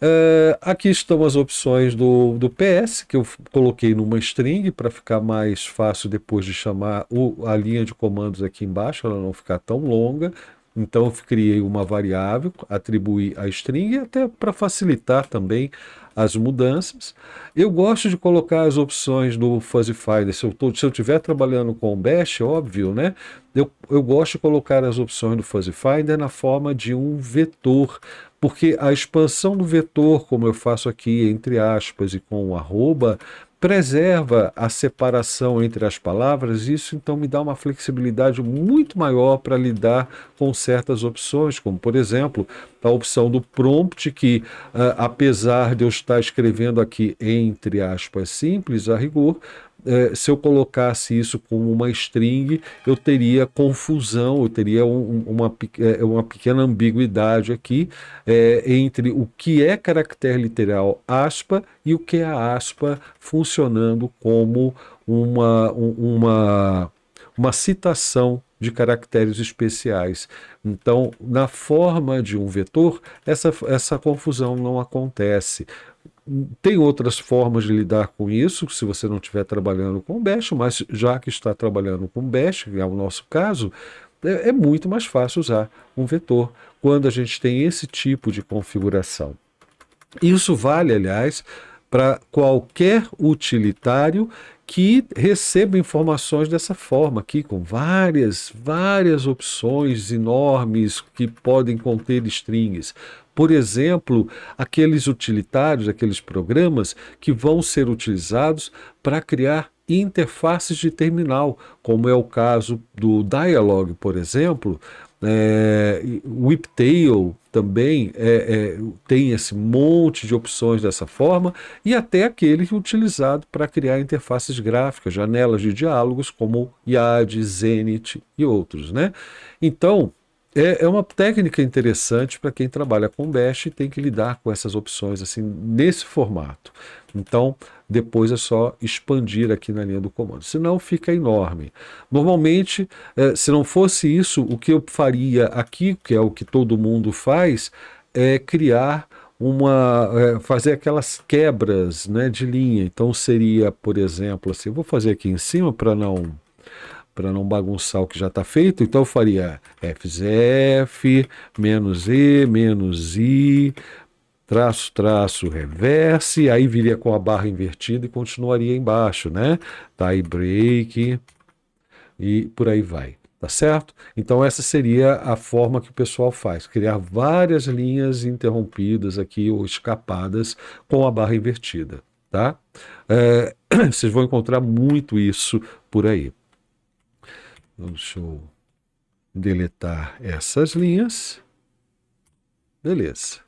Uh, aqui estão as opções do, do PS, que eu coloquei numa string para ficar mais fácil depois de chamar o, a linha de comandos aqui embaixo, ela não ficar tão longa, então eu criei uma variável, atribuí a string, até para facilitar também as mudanças. Eu gosto de colocar as opções do Fuzzy Finder. Se eu estiver trabalhando com Bash, óbvio, né? Eu, eu gosto de colocar as opções do Fuzzy Finder na forma de um vetor, porque a expansão do vetor, como eu faço aqui entre aspas e com um arroba, preserva a separação entre as palavras, isso então me dá uma flexibilidade muito maior para lidar com certas opções, como por exemplo a opção do prompt, que uh, apesar de eu estar escrevendo aqui entre aspas simples, a rigor, é, se eu colocasse isso como uma string, eu teria confusão, eu teria um, uma, eh, uma pequena ambiguidade aqui é, entre o que é caractere literal aspa e o que é a aspa funcionando como uma, uma, uma citação de caracteres especiais. Então, na forma de um vetor, essa, essa confusão não acontece. Tem outras formas de lidar com isso, se você não estiver trabalhando com Bash, mas já que está trabalhando com Bash, que é o nosso caso, é, é muito mais fácil usar um vetor quando a gente tem esse tipo de configuração. Isso vale, aliás, para qualquer utilitário que recebam informações dessa forma aqui, com várias, várias opções enormes que podem conter strings. Por exemplo, aqueles utilitários, aqueles programas que vão ser utilizados para criar interfaces de terminal, como é o caso do Dialog, por exemplo, é, Whiptail também é, é, tem esse monte de opções dessa forma e até aquele utilizado para criar interfaces gráficas, janelas de diálogos como IAD, Zenit e outros, né? Então, é, é uma técnica interessante para quem trabalha com Bash e tem que lidar com essas opções assim nesse formato. Então, depois é só expandir aqui na linha do comando, senão fica enorme. Normalmente, é, se não fosse isso, o que eu faria aqui, que é o que todo mundo faz, é criar uma é, fazer aquelas quebras né, de linha. Então seria, por exemplo, assim, vou fazer aqui em cima para não para não bagunçar o que já está feito, então eu faria FZF, menos E, menos I, traço, traço, reverse, aí viria com a barra invertida e continuaria embaixo, né? Tie break e por aí vai, tá certo? Então essa seria a forma que o pessoal faz, criar várias linhas interrompidas aqui ou escapadas com a barra invertida, tá? É, vocês vão encontrar muito isso por aí. Deixa eu deletar essas linhas. Beleza.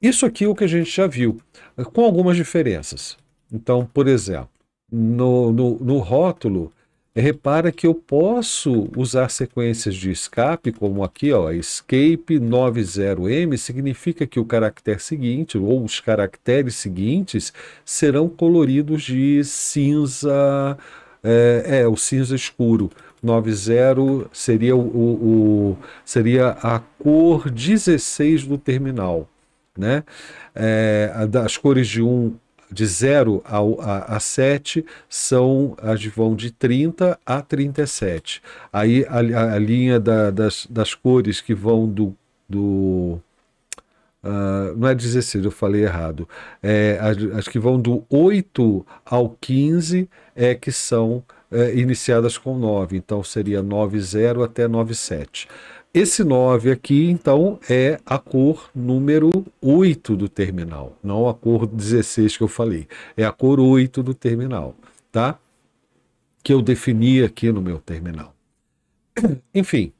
Isso aqui é o que a gente já viu, eh, com algumas diferenças. Então, por exemplo, no, no, no rótulo, repara que eu posso usar sequências de escape, como aqui, ó, escape 90M, significa que o caractere seguinte, ou os caracteres seguintes, serão coloridos de cinza é, é o cinza escuro. 90 seria o, o, o, seria a cor 16 do terminal, né? É, das cores de 1 de 0 a, a, a 7 são as vão de 30 a 37. Aí a, a linha da, das, das cores que vão do, do Uh, não é 16, eu falei errado. É, acho que vão do 8 ao 15 é que são é, iniciadas com 9. Então seria 90 até 97. Esse 9 aqui, então, é a cor número 8 do terminal, não a cor 16 que eu falei. É a cor 8 do terminal, tá? Que eu defini aqui no meu terminal. Enfim,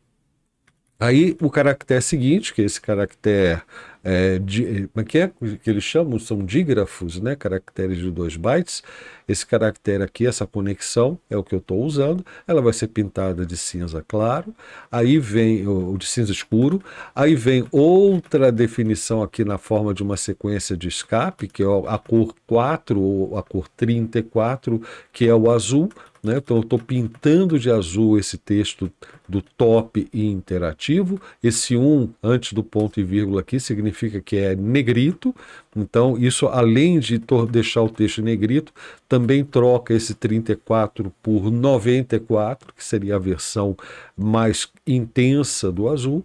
aí o caractere é seguinte, que é esse caractere é, de, é, é que, é, que eles chamam, são dígrafos, né, caracteres de dois bytes. Esse caractere aqui, essa conexão, é o que eu estou usando. Ela vai ser pintada de cinza claro, aí vem o de cinza escuro, aí vem outra definição aqui na forma de uma sequência de escape, que é a cor 4 ou a cor 34, que é o azul. Né? Então, eu estou pintando de azul esse texto do top e interativo. Esse 1 um, antes do ponto e vírgula aqui significa significa que é negrito. Então, isso, além de deixar o texto negrito, também troca esse 34 por 94, que seria a versão mais intensa do azul.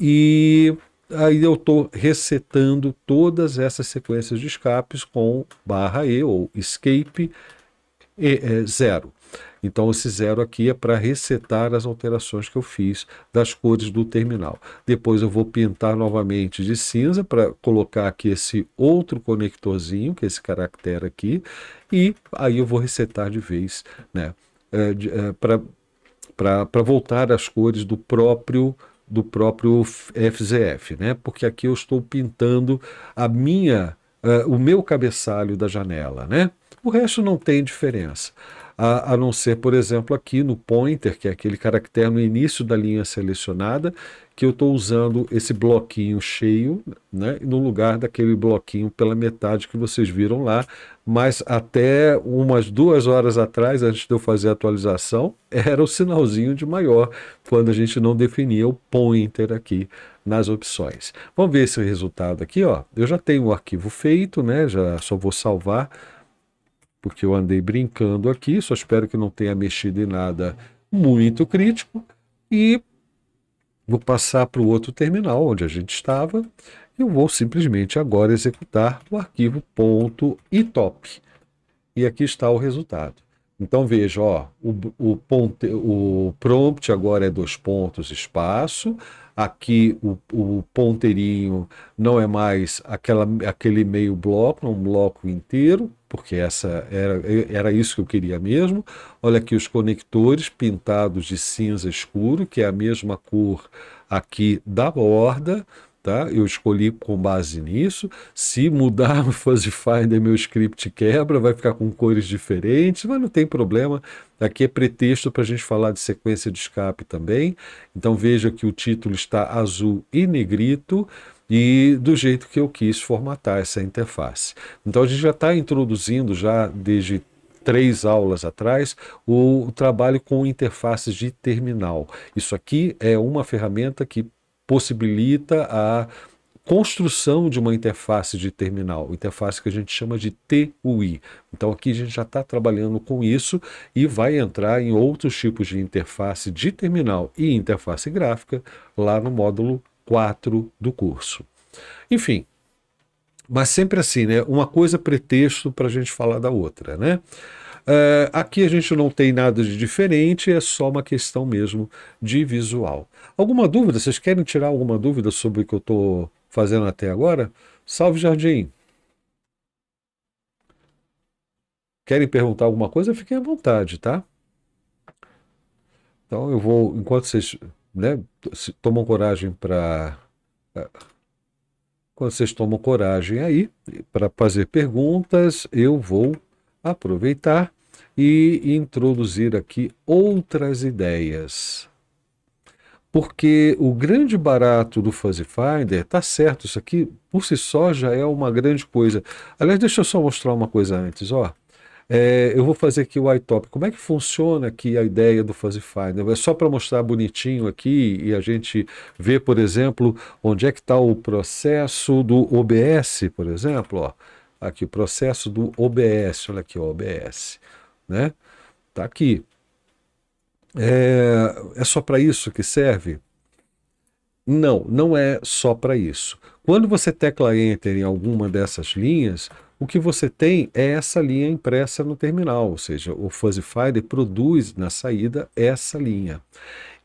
E aí eu estou resetando todas essas sequências de escapes com barra E ou escape e, é, zero. Então, esse zero aqui é para resetar as alterações que eu fiz das cores do terminal. Depois eu vou pintar novamente de cinza para colocar aqui esse outro conectorzinho, que é esse caractere aqui, e aí eu vou resetar de vez, né? É, é, para voltar as cores do próprio do próprio FZF, né? Porque aqui eu estou pintando a minha, uh, o meu cabeçalho da janela, né? O resto não tem diferença a, a não ser, por exemplo, aqui no pointer, que é aquele caractere no início da linha selecionada, que eu estou usando esse bloquinho cheio, né, no lugar daquele bloquinho pela metade que vocês viram lá, mas até umas duas horas atrás, antes de eu fazer a atualização, era o sinalzinho de maior, quando a gente não definia o pointer aqui nas opções. Vamos ver esse resultado aqui, ó. Eu já tenho o arquivo feito, né, já só vou salvar porque eu andei brincando aqui, só espero que não tenha mexido em nada muito crítico. E vou passar para o outro terminal onde a gente estava. Eu vou simplesmente agora executar o arquivo .itop. E aqui está o resultado. Então veja, ó, o, o, ponte, o prompt agora é dois pontos, espaço. Aqui o, o ponteirinho não é mais aquela, aquele meio bloco, é um bloco inteiro porque essa era, era isso que eu queria mesmo. Olha aqui os conectores pintados de cinza escuro, que é a mesma cor aqui da borda. Tá? Eu escolhi com base nisso. Se mudar o Fuzzy Finder, meu script quebra, vai ficar com cores diferentes, mas não tem problema. Aqui é pretexto para a gente falar de sequência de escape também. Então veja que o título está azul e negrito e do jeito que eu quis formatar essa interface. Então a gente já está introduzindo já desde três aulas atrás, o trabalho com interfaces de terminal. Isso aqui é uma ferramenta que possibilita a construção de uma interface de terminal, interface que a gente chama de TUI. Então aqui a gente já está trabalhando com isso e vai entrar em outros tipos de interface de terminal e interface gráfica lá no módulo 4 do curso. Enfim, mas sempre assim, né? Uma coisa pretexto para a gente falar da outra, né? Uh, aqui a gente não tem nada de diferente, é só uma questão mesmo de visual. Alguma dúvida? Vocês querem tirar alguma dúvida sobre o que eu estou fazendo até agora? Salve Jardim! Querem perguntar alguma coisa? Fiquem à vontade, tá? Então eu vou, enquanto vocês né, tomam coragem para. É, quando vocês tomam coragem aí para fazer perguntas, eu vou aproveitar e introduzir aqui outras ideias. Porque o grande barato do Fuzzy Finder, tá certo, isso aqui por si só já é uma grande coisa. Aliás, deixa eu só mostrar uma coisa antes, ó. É, eu vou fazer aqui o iTop. Como é que funciona aqui a ideia do Fuzzy Finder? Né? É só para mostrar bonitinho aqui e a gente ver, por exemplo, onde é que está o processo do OBS, por exemplo. Ó. Aqui, o processo do OBS. Olha aqui, o OBS. Né? Tá aqui. É, é só para isso que serve? Não, não é só para isso. Quando você tecla Enter em alguma dessas linhas, o que você tem é essa linha impressa no terminal, ou seja, o Fuzzy Finder produz na saída essa linha.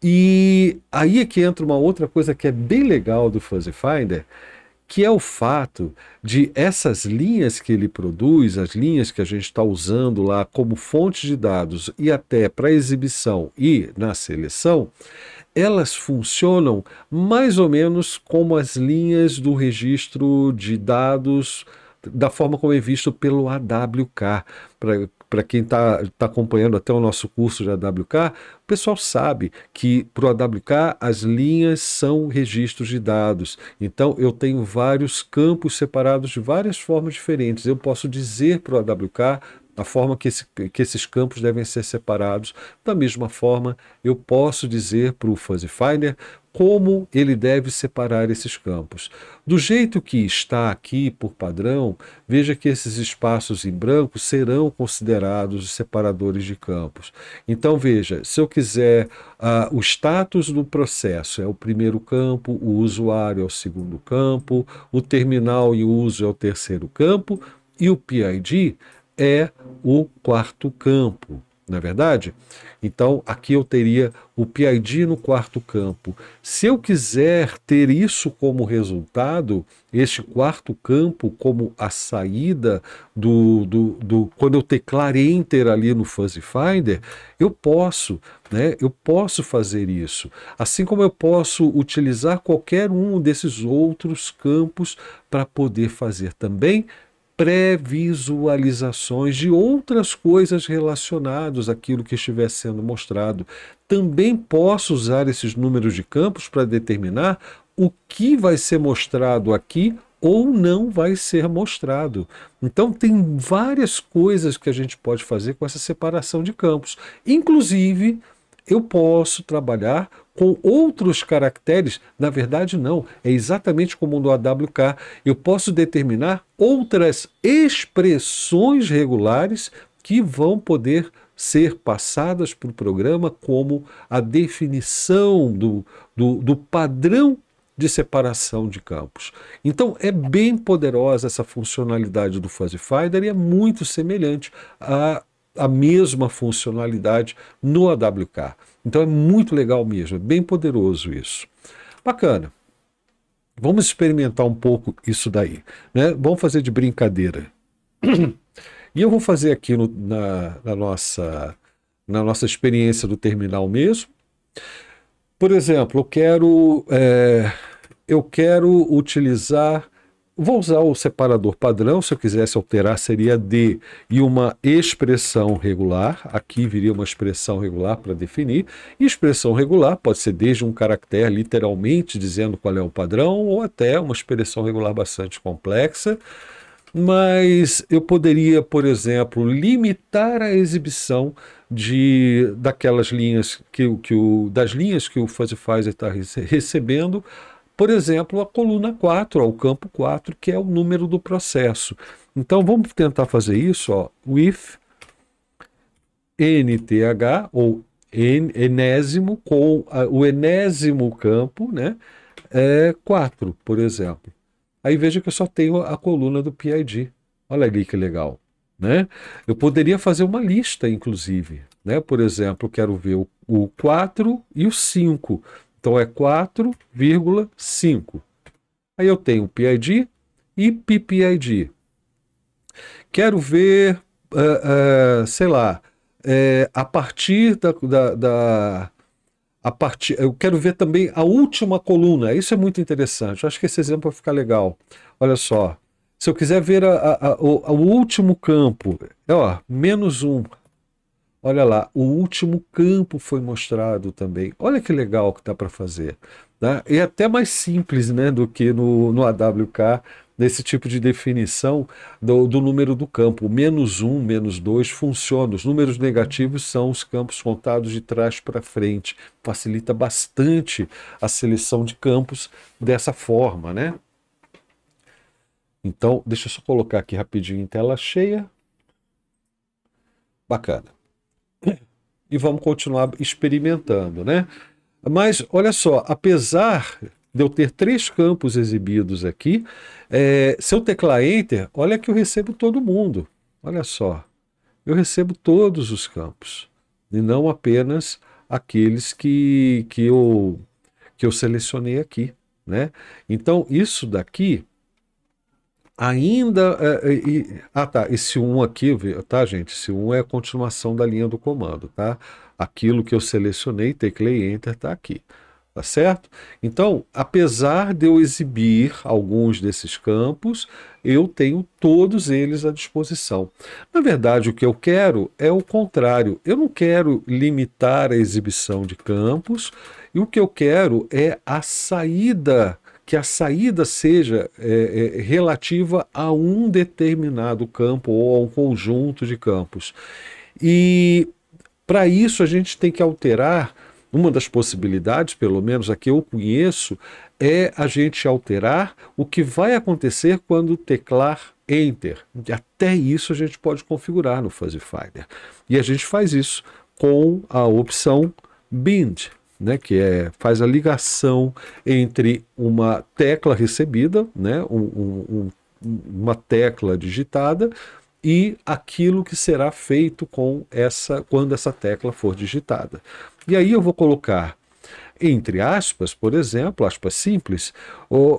E aí é que entra uma outra coisa que é bem legal do Fuzzy Finder, que é o fato de essas linhas que ele produz, as linhas que a gente está usando lá como fonte de dados e até para exibição e na seleção, elas funcionam mais ou menos como as linhas do registro de dados da forma como é visto pelo AWK. Para quem está tá acompanhando até o nosso curso de AWK, o pessoal sabe que para o AWK as linhas são registros de dados. Então eu tenho vários campos separados de várias formas diferentes. Eu posso dizer para o AWK a forma que, esse, que esses campos devem ser separados. Da mesma forma, eu posso dizer para o Fuzzy Finder como ele deve separar esses campos. Do jeito que está aqui por padrão, veja que esses espaços em branco serão considerados os separadores de campos. Então veja, se eu quiser uh, o status do processo é o primeiro campo, o usuário é o segundo campo, o terminal e o uso é o terceiro campo e o PID é o quarto campo, não é verdade? Então, aqui eu teria o PID no quarto campo. Se eu quiser ter isso como resultado, este quarto campo como a saída do, do, do quando eu teclar Enter ali no Fuzzy Finder, eu posso, né? Eu posso fazer isso. Assim como eu posso utilizar qualquer um desses outros campos para poder fazer também pré-visualizações de outras coisas relacionadas àquilo que estiver sendo mostrado. Também posso usar esses números de campos para determinar o que vai ser mostrado aqui ou não vai ser mostrado. Então, tem várias coisas que a gente pode fazer com essa separação de campos, inclusive eu posso trabalhar com outros caracteres? Na verdade, não. É exatamente como no AWK. Eu posso determinar outras expressões regulares que vão poder ser passadas para o programa como a definição do, do, do padrão de separação de campos. Então é bem poderosa essa funcionalidade do Fuzzy Finder e é muito semelhante a a mesma funcionalidade no AWK. Então é muito legal mesmo, é bem poderoso isso. Bacana. Vamos experimentar um pouco isso daí. Né? Vamos fazer de brincadeira. E eu vou fazer aqui no, na, na, nossa, na nossa experiência do terminal mesmo. Por exemplo, eu quero, é, eu quero utilizar Vou usar o separador padrão, se eu quisesse alterar seria D e uma expressão regular, aqui viria uma expressão regular para definir, e expressão regular pode ser desde um caractere literalmente dizendo qual é o padrão, ou até uma expressão regular bastante complexa, mas eu poderia, por exemplo, limitar a exibição de daquelas linhas que, que o das linhas que o Fuzzy Pfizer está recebendo por exemplo, a coluna 4, ao o campo 4, que é o número do processo. Então vamos tentar fazer isso, ó, if nth ou en, enésimo com a, o enésimo campo, né? É 4, por exemplo. Aí veja que eu só tenho a coluna do PID. Olha ali que legal, né? Eu poderia fazer uma lista, inclusive, né? Por exemplo, quero ver o, o 4 e o 5. Então é 4,5. Aí eu tenho PID e PPID. Quero ver, uh, uh, sei lá, eh, a partir da, da, da a partir, eu quero ver também a última coluna. Isso é muito interessante. Eu acho que esse exemplo vai ficar legal. Olha só. Se eu quiser ver a, a, a, o, último campo, é ó, menos um. Olha lá, o último campo foi mostrado também. Olha que legal que tá para fazer. Tá? E é até mais simples né, do que no, no AWK, nesse tipo de definição do, do número do campo. Menos um, menos dois funciona. Os números negativos são os campos contados de trás para frente. Facilita bastante a seleção de campos dessa forma, né? Então, deixa eu só colocar aqui rapidinho em tela cheia. Bacana e vamos continuar experimentando, né? Mas olha só, apesar de eu ter três campos exibidos aqui, é, se eu teclar Enter, olha que eu recebo todo mundo. Olha só, eu recebo todos os campos e não apenas aqueles que, que, eu, que eu selecionei aqui. Né? Então, isso daqui ainda. É, é ah, tá. Esse 1 um aqui, tá, gente? Esse 1 um é a continuação da linha do comando, tá? Aquilo que eu selecionei, teclei Enter, tá aqui. Tá certo? Então, apesar de eu exibir alguns desses campos, eu tenho todos eles à disposição. Na verdade, o que eu quero é o contrário. Eu não quero limitar a exibição de campos, e o que eu quero é a saída que a saída seja é, é, relativa a um determinado campo ou a um conjunto de campos. E para isso a gente tem que alterar. Uma das possibilidades, pelo menos a que eu conheço, é a gente alterar o que vai acontecer quando teclar Enter. Até isso a gente pode configurar no Fuzzy Finder. E a gente faz isso com a opção Bind né, que é, faz a ligação entre uma tecla recebida, né, um, um, uma tecla digitada e aquilo que será feito com essa quando essa tecla for digitada. E aí eu vou colocar entre aspas, por exemplo, aspas simples,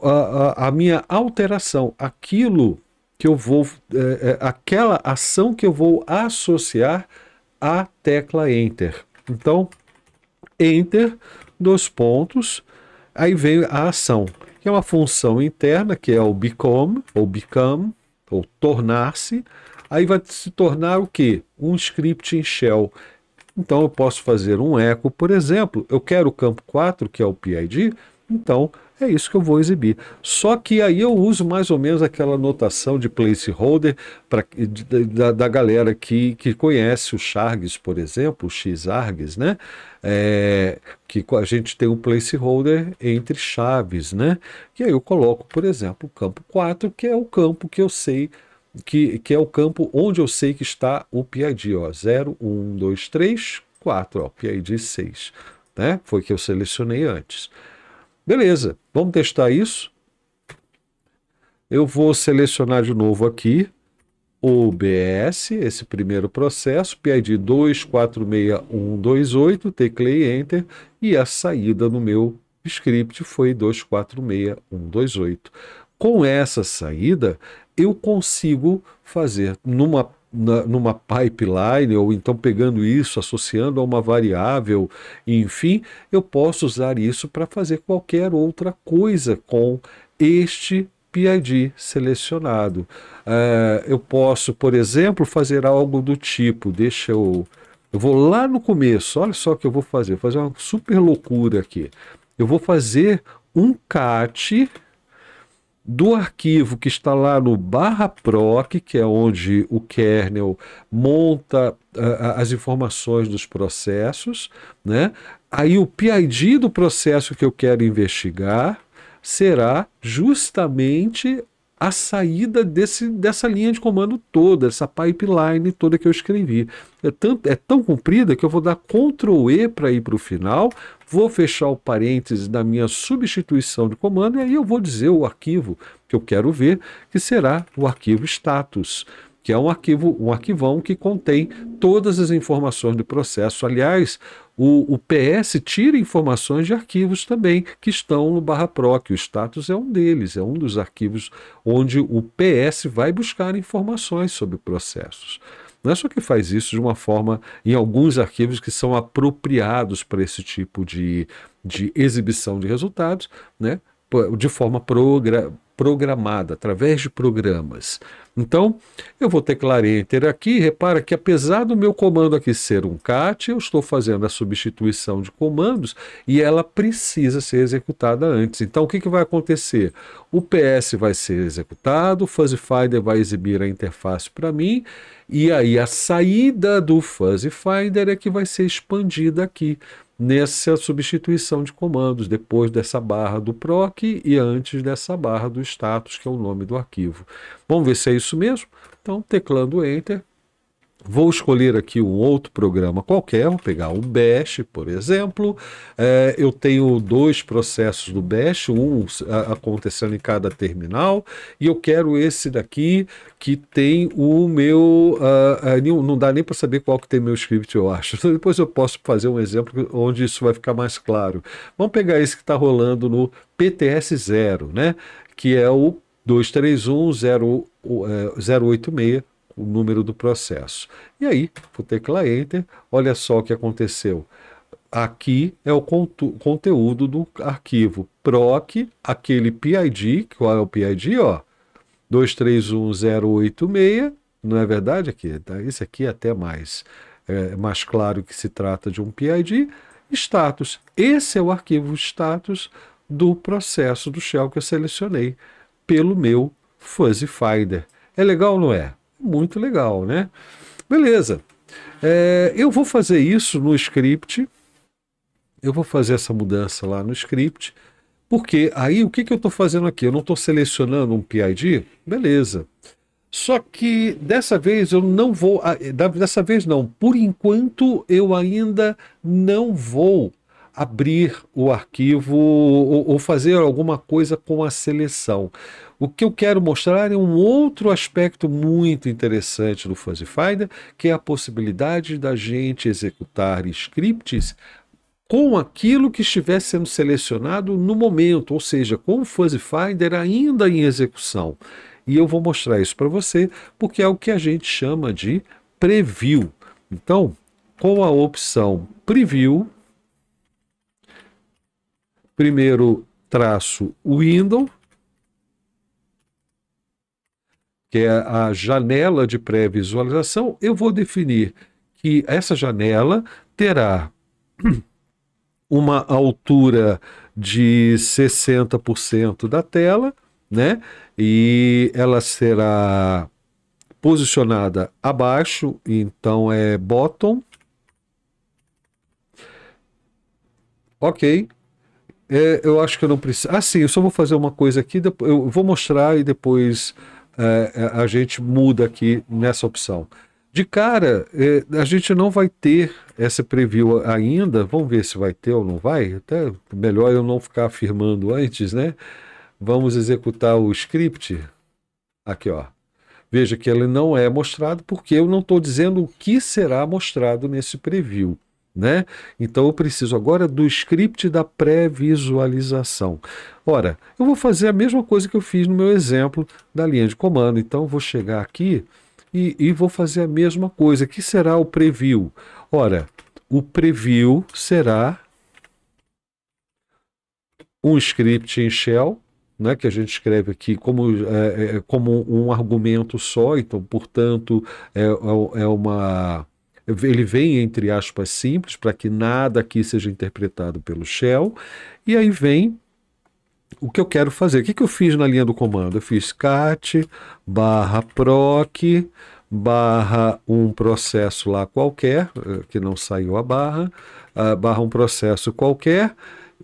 a, a, a minha alteração, aquilo que eu vou, é, é, aquela ação que eu vou associar à tecla Enter. Então, enter, dois pontos, aí vem a ação, que é uma função interna, que é o become, ou become, ou tornar-se, aí vai se tornar o que? Um script em shell. Então eu posso fazer um echo, por exemplo, eu quero o campo 4, que é o PID, então é isso que eu vou exibir. Só que aí eu uso mais ou menos aquela notação de placeholder pra, da, da galera que, que conhece o Chargs, por exemplo, o Xargs, né? é, que a gente tem um placeholder entre chaves, né? E aí eu coloco, por exemplo, o campo 4, que é o campo que eu sei, que, que é o campo onde eu sei que está o PID, ó, 0, 1, 2, 3, 4, ó, PID 6, né? Foi que eu selecionei antes. Beleza, vamos testar isso. Eu vou selecionar de novo aqui, OBS, esse primeiro processo, PID 246128, teclei Enter e a saída no meu script foi 246128. Com essa saída, eu consigo fazer numa na, numa pipeline ou então pegando isso, associando a uma variável, enfim, eu posso usar isso para fazer qualquer outra coisa com este PID selecionado. Eh, eu posso, por exemplo, fazer algo do tipo, deixa eu. Eu vou lá no começo, olha só o que eu vou fazer, vou fazer uma super loucura aqui. Eu vou fazer um cat do arquivo que está lá no barra proc, que é onde o kernel monta uh, as informações dos processos, né? Aí o PID do processo que eu quero investigar, será justamente a saída desse, dessa linha de comando toda, essa pipeline toda que eu escrevi. É, tanto, é tão comprida que eu vou dar Ctrl E para ir para o final, vou fechar o parênteses da minha substituição de comando e aí eu vou dizer o arquivo que eu quero ver, que será o arquivo status que é um arquivo, um arquivão que contém todas as informações do processo. Aliás, o, o PS tira informações de arquivos também que estão no barra proc. O status é um deles, é um dos arquivos onde o PS vai buscar informações sobre processos. Não é só que faz isso de uma forma em alguns arquivos que são apropriados para esse tipo de, de exibição de resultados, né? de forma progra programada, através de programas. Então, eu vou teclar Enter aqui. Repara que apesar do meu comando aqui ser um cat, eu estou fazendo a substituição de comandos e ela precisa ser executada antes. Então, o que, que vai acontecer? O PS vai ser executado, o Fuzzy Finder vai exibir a interface para mim e aí a saída do Fuzzy Finder é que vai ser expandida aqui nessa substituição de comandos, depois dessa barra do PROC e antes dessa barra do status, que é o nome do arquivo. Vamos ver se é isso mesmo? Então, teclando Enter, Vou escolher aqui um outro programa qualquer, vou pegar o Bash, por exemplo. É, eu tenho dois processos do Bash, um acontecendo em cada terminal, e eu quero esse daqui que tem o meu. Uh, uh, não dá nem para saber qual que tem meu script, eu acho. depois eu posso fazer um exemplo onde isso vai ficar mais claro. Vamos pegar esse que está rolando no PTS0, né? Que é o 231 o número do processo. E aí, vou teclar Enter, olha só o que aconteceu. Aqui é o conteúdo do arquivo proc, aquele PID, qual é o PID? Ó, 231086, não é verdade aqui? Tá, esse aqui é até mais, é, mais claro que se trata de um PID. Status, esse é o arquivo status do processo do shell que eu selecionei pelo meu Fuzzy Finder. É legal não é? muito legal, né? Beleza. É, eu vou fazer isso no script. Eu vou fazer essa mudança lá no script. Porque aí o que, que eu estou fazendo aqui? Eu não estou selecionando um PID? Beleza. Só que dessa vez eu não vou. Ah, eh, dessa vez não. Por enquanto eu ainda não vou abrir o arquivo ou, ou fazer alguma coisa com a seleção. O que eu quero mostrar é um outro aspecto muito interessante do Fuzzy Finder, que é a possibilidade da gente executar scripts com aquilo que estiver sendo selecionado no momento, ou seja, com o Fuzzy Finder ainda em execução. E eu vou mostrar isso para você, porque é o que a gente chama de preview. Então, com a opção preview, primeiro traço window, que é a janela de pré-visualização, eu vou definir que essa janela terá uma altura de 60% da tela, né? E ela será posicionada abaixo, então é bottom. Ok. É, eu acho que eu não preciso. Ah, sim, eu só vou fazer uma coisa aqui, eu vou mostrar e depois é, é, a gente muda aqui nessa opção. De cara, é, a gente não vai ter essa preview ainda. Vamos ver se vai ter ou não vai. Até melhor eu não ficar afirmando antes, né? Vamos executar o script. Aqui, ó. Veja que ele não é mostrado porque eu não estou dizendo o que será mostrado nesse preview. Né? Então eu preciso agora do script da pré-visualização. Ora, eu vou fazer a mesma coisa que eu fiz no meu exemplo da linha de comando. Então eu vou chegar aqui e, e vou fazer a mesma coisa, que será o preview. Ora, o preview será um script em shell né, que a gente escreve aqui como, é, é como um argumento só, então, portanto, é, é, é uma ele vem entre aspas simples, para que nada aqui seja interpretado pelo shell, e aí vem o que eu quero fazer. O que, que eu fiz na linha do comando? Eu fiz cat barra proc barra um processo lá qualquer, eh, que não saiu a barra, ah, barra um processo qualquer,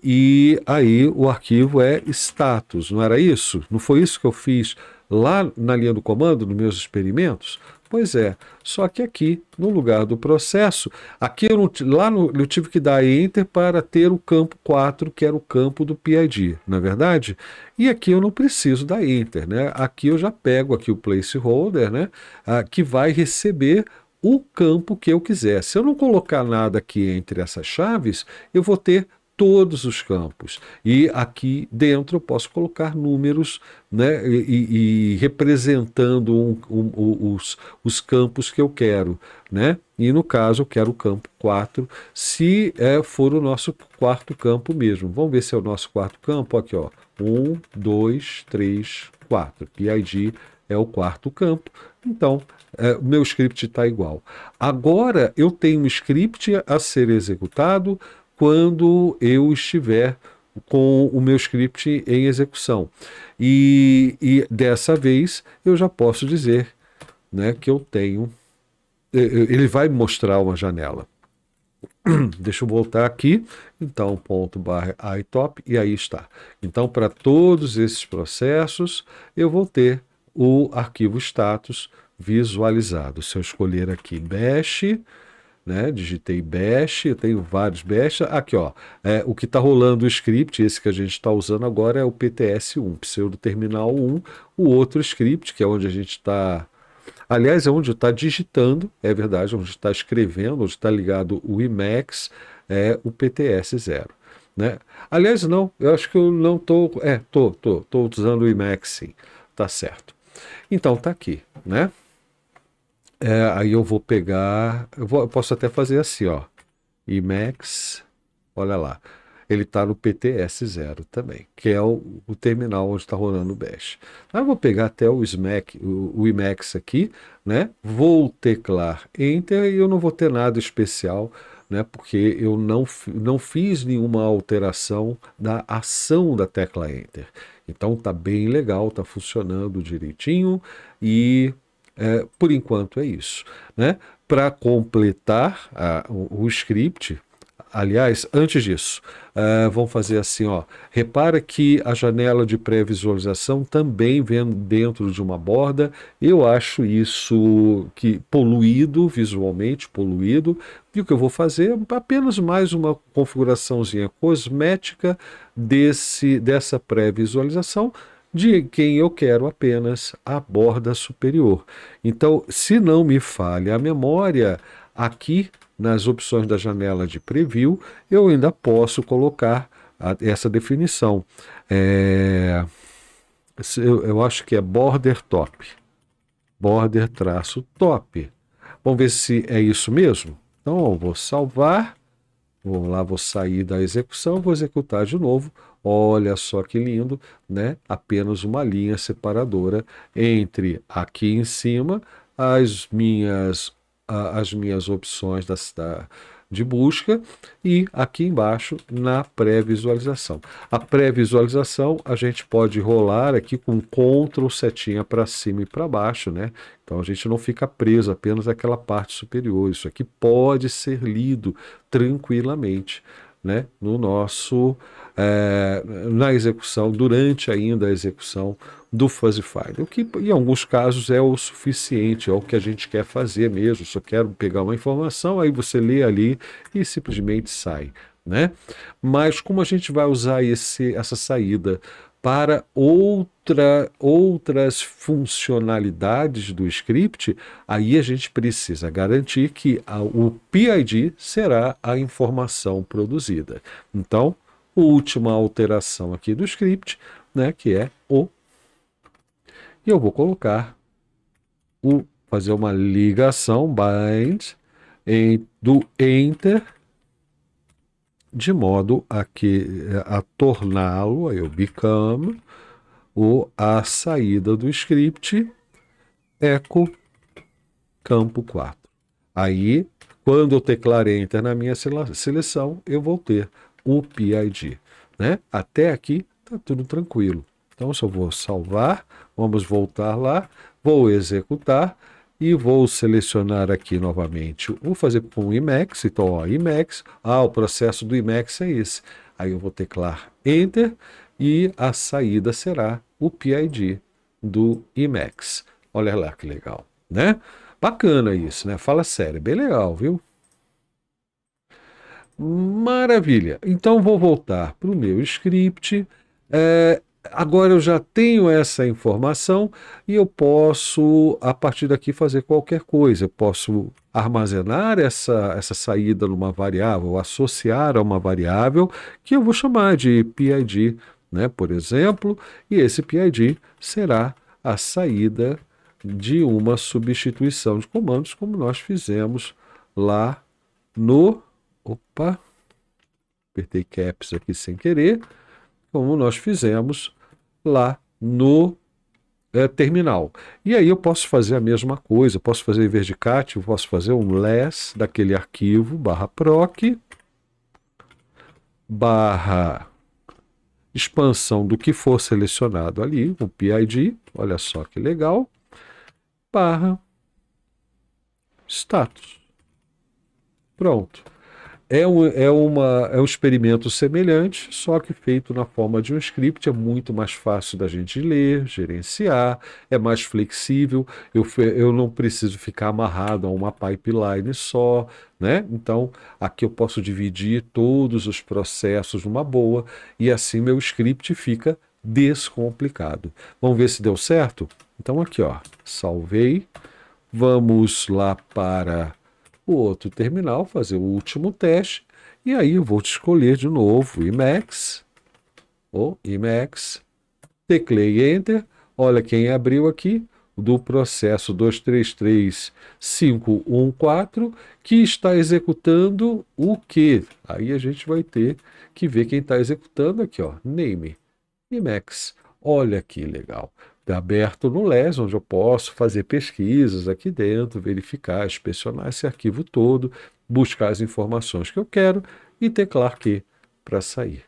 e aí o arquivo é status, não era isso? Não foi isso que eu fiz lá na linha do comando, nos meus experimentos? Pois é, só que aqui, no lugar do processo, aqui eu não, lá no, eu tive que dar Enter para ter o campo 4, que era o campo do PID, não é verdade? E aqui eu não preciso dar Enter, né? Aqui eu já pego aqui o placeholder, né? Ah, que vai receber o campo que eu quiser. Se eu não colocar nada aqui entre essas chaves, eu vou ter todos os campos. E aqui dentro eu posso colocar números né, e, e representando um, um, os, os campos que eu quero. Né? E no caso eu quero o campo 4, se é, for o nosso quarto campo mesmo. Vamos ver se é o nosso quarto campo. Aqui, ó. 1, 2, 3, 4. PID é o quarto campo. Então, é, o meu script está igual. Agora eu tenho um script a ser executado quando eu estiver com o meu script em execução. E, e dessa vez eu já posso dizer né, que eu tenho. Eh, eh, ele vai mostrar uma janela. Deixa eu voltar aqui, então, ponto barra itop, e aí está. Então, para todos esses processos, eu vou ter o arquivo status visualizado. Se eu escolher aqui bash, né? Digitei bash, eu tenho vários bash. Aqui, ó, é, o que está rolando o script, esse que a gente está usando agora é o PTS1, pseudo terminal 1. O outro script, que é onde a gente está... Aliás, é onde está digitando, é verdade, onde está escrevendo, onde está ligado o IMAX, é o PTS0. Né? Aliás, não, eu acho que eu não estou. É, tô, tô, tô usando o IMAX sim, tá certo. Então tá aqui, né? É, aí eu vou pegar, eu, vou, eu, posso até fazer assim, ó. IMAX, olha lá. Ele está no PTS0 também, que é o, o terminal onde está rolando o bash. Aí eu vou pegar até o, SMAC, o, o IMAX aqui, né? Vou teclar Enter e eu não vou ter nada especial né, porque eu não, não fiz nenhuma alteração da ação da tecla Enter. Então tá bem legal, tá funcionando direitinho e é, por enquanto é isso. Né? Para completar a, o, o, script, aliás, antes disso, uh, vamos fazer assim: ó, repara que a janela de pré-visualização também vem dentro de uma borda. Eu acho isso que poluído visualmente, poluído. E o que eu vou fazer é apenas mais uma configuraçãozinha cosmética desse, dessa pré-visualização de quem eu quero apenas a borda superior. Então, se não me falha a memória, aqui nas opções da janela de preview, eu ainda posso colocar a, essa definição. É, eu, eu acho que é border top. Border traço top. Vamos ver se é isso mesmo. Então, vou salvar. Vou lá, vou sair da execução, vou executar de novo. Olha só que lindo, né? Apenas uma linha separadora entre aqui em cima as minhas as minhas opções da, da de busca e aqui embaixo na pré-visualização. A pré-visualização a gente pode rolar aqui com Ctrl setinha para cima e para baixo, né? Então a gente não fica preso apenas àquela parte superior. Isso aqui pode ser lido tranquilamente né, no nosso é, na execução durante ainda a execução do fuzzy file, o que em alguns casos é o suficiente, é o que a gente quer fazer mesmo. Só quero pegar uma informação, aí você lê ali e simplesmente sai, né? Mas como a gente vai usar esse essa saída para outra, outras funcionalidades do script, aí a gente precisa garantir que a, o PID será a informação produzida. Então, última alteração aqui do script, né, que é o. E eu vou colocar o fazer uma ligação bind em, do enter de modo a que eh, a torná-lo, a eu become, ou a saída do script, eco campo 4. Aí, quando eu teclar enter na minha seleção, eu vou ter o PID. Né? Até aqui está tudo tranquilo. Então, se eu vou salvar, vamos voltar lá, vou executar e vou selecionar aqui novamente, vou fazer com um IMAX, então ó, IMAX, ah, o processo do IMAX é esse. Aí eu vou teclar Enter e a saída será o PID do IMAX. Olha lá que legal, né? Bacana isso, né? Fala sério, bem legal, viu? Maravilha. Então vou voltar para o meu script. É, Agora eu já tenho essa informação e eu posso, a partir daqui, fazer qualquer coisa. Eu posso armazenar essa, essa saída numa variável, associar a uma variável que eu vou chamar de PID, né, por exemplo, e esse PID será a saída de uma substituição de comandos, como nós fizemos lá no. Opa! Apertei caps aqui sem querer, como nós fizemos lá no é, terminal. E aí eu posso fazer a mesma coisa, posso fazer em vez de cat, posso fazer um less daquele arquivo, barra proc, barra expansão do que for selecionado ali, o PID, olha só que legal, barra status. Pronto. É um, é, uma, é um experimento semelhante, só que feito na forma de um script, é muito mais fácil da gente ler, gerenciar, é mais flexível, eu, eu não preciso ficar amarrado a uma pipeline só, né? Então, aqui eu posso dividir todos os processos numa boa e assim meu script fica descomplicado. Vamos ver se deu certo? Então, aqui, ó, salvei, vamos lá para o outro terminal, fazer o último teste, e aí eu vou escolher de novo IMAX, ou IMAX, teclei Enter, olha quem abriu aqui, do processo 233514, que está executando o que? Aí a gente vai ter que ver quem está executando aqui, ó, name, IMAX. Olha que legal aberto no LES, onde eu posso fazer pesquisas aqui dentro, verificar, inspecionar esse arquivo todo, buscar as informações que eu quero e teclar que para sair.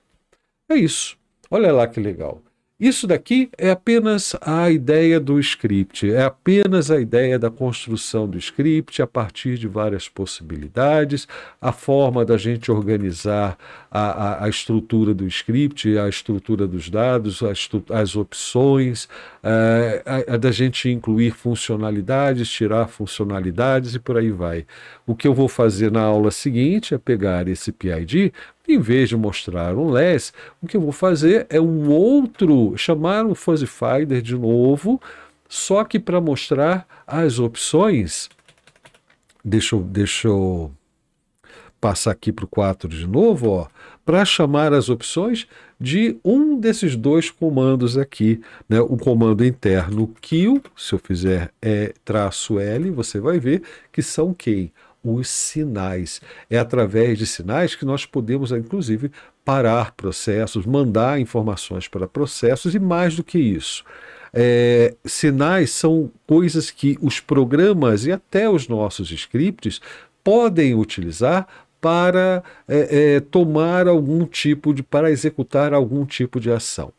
É isso. Olha lá que legal. Isso daqui é apenas a ideia do script, é apenas a ideia da construção do script a partir de várias possibilidades, a forma da gente organizar a, a, a estrutura do script, a estrutura dos dados, as, as opções, é, a, a da gente incluir funcionalidades, tirar funcionalidades e por aí vai. O que eu vou fazer na aula seguinte é pegar esse PID, em vez de mostrar um less, o que eu vou fazer é um outro, chamar um fuzzy finder de novo, só que para mostrar as opções. Deixa eu, deixa eu passar aqui para o 4 de novo, para chamar as opções de um desses dois comandos aqui, né? O comando interno kill, se eu fizer é traço L, você vai ver que são quem? os sinais. É através de sinais que nós podemos, inclusive, parar processos, mandar informações para processos e mais do que isso. É, sinais são coisas que os programas e até os nossos scripts podem utilizar para é, é, tomar algum tipo de, para executar algum tipo de ação.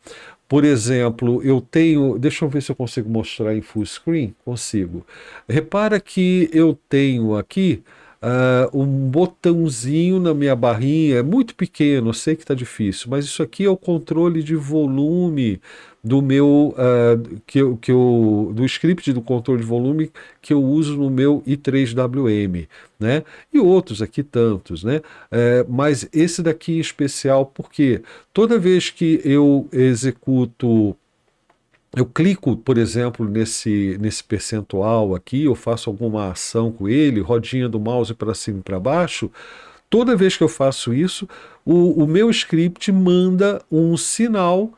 Por exemplo, eu tenho. Deixa eu ver se eu consigo mostrar em full screen. Consigo. Repara que eu tenho aqui uh, um botãozinho na minha barrinha, é muito pequeno, eu sei que está difícil, mas isso aqui é o controle de volume do meu uh, que, eu, que eu, do script do controle de volume que eu uso no meu i3WM, né? E outros aqui tantos, né? É, mas esse daqui em especial porque toda vez que eu executo eu clico, por exemplo, nesse, nesse percentual aqui, eu faço alguma ação com ele, rodinha do mouse para cima e para baixo. Toda vez que eu faço isso, o, o meu script manda um sinal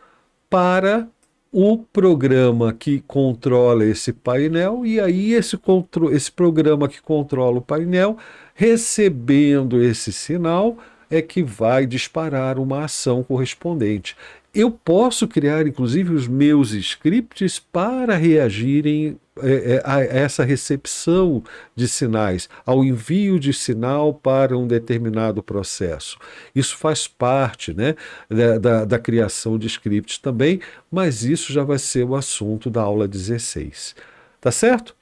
para o programa que controla esse painel e aí esse, contro esse programa que controla o painel, recebendo esse sinal, é que vai disparar uma ação correspondente eu posso criar, inclusive, os meus scripts para reagirem é, é, a essa recepção de sinais, ao envio de sinal para um determinado processo. Isso faz parte né, da, da, da criação de scripts também, mas isso já vai ser o assunto da aula 16. Tá certo?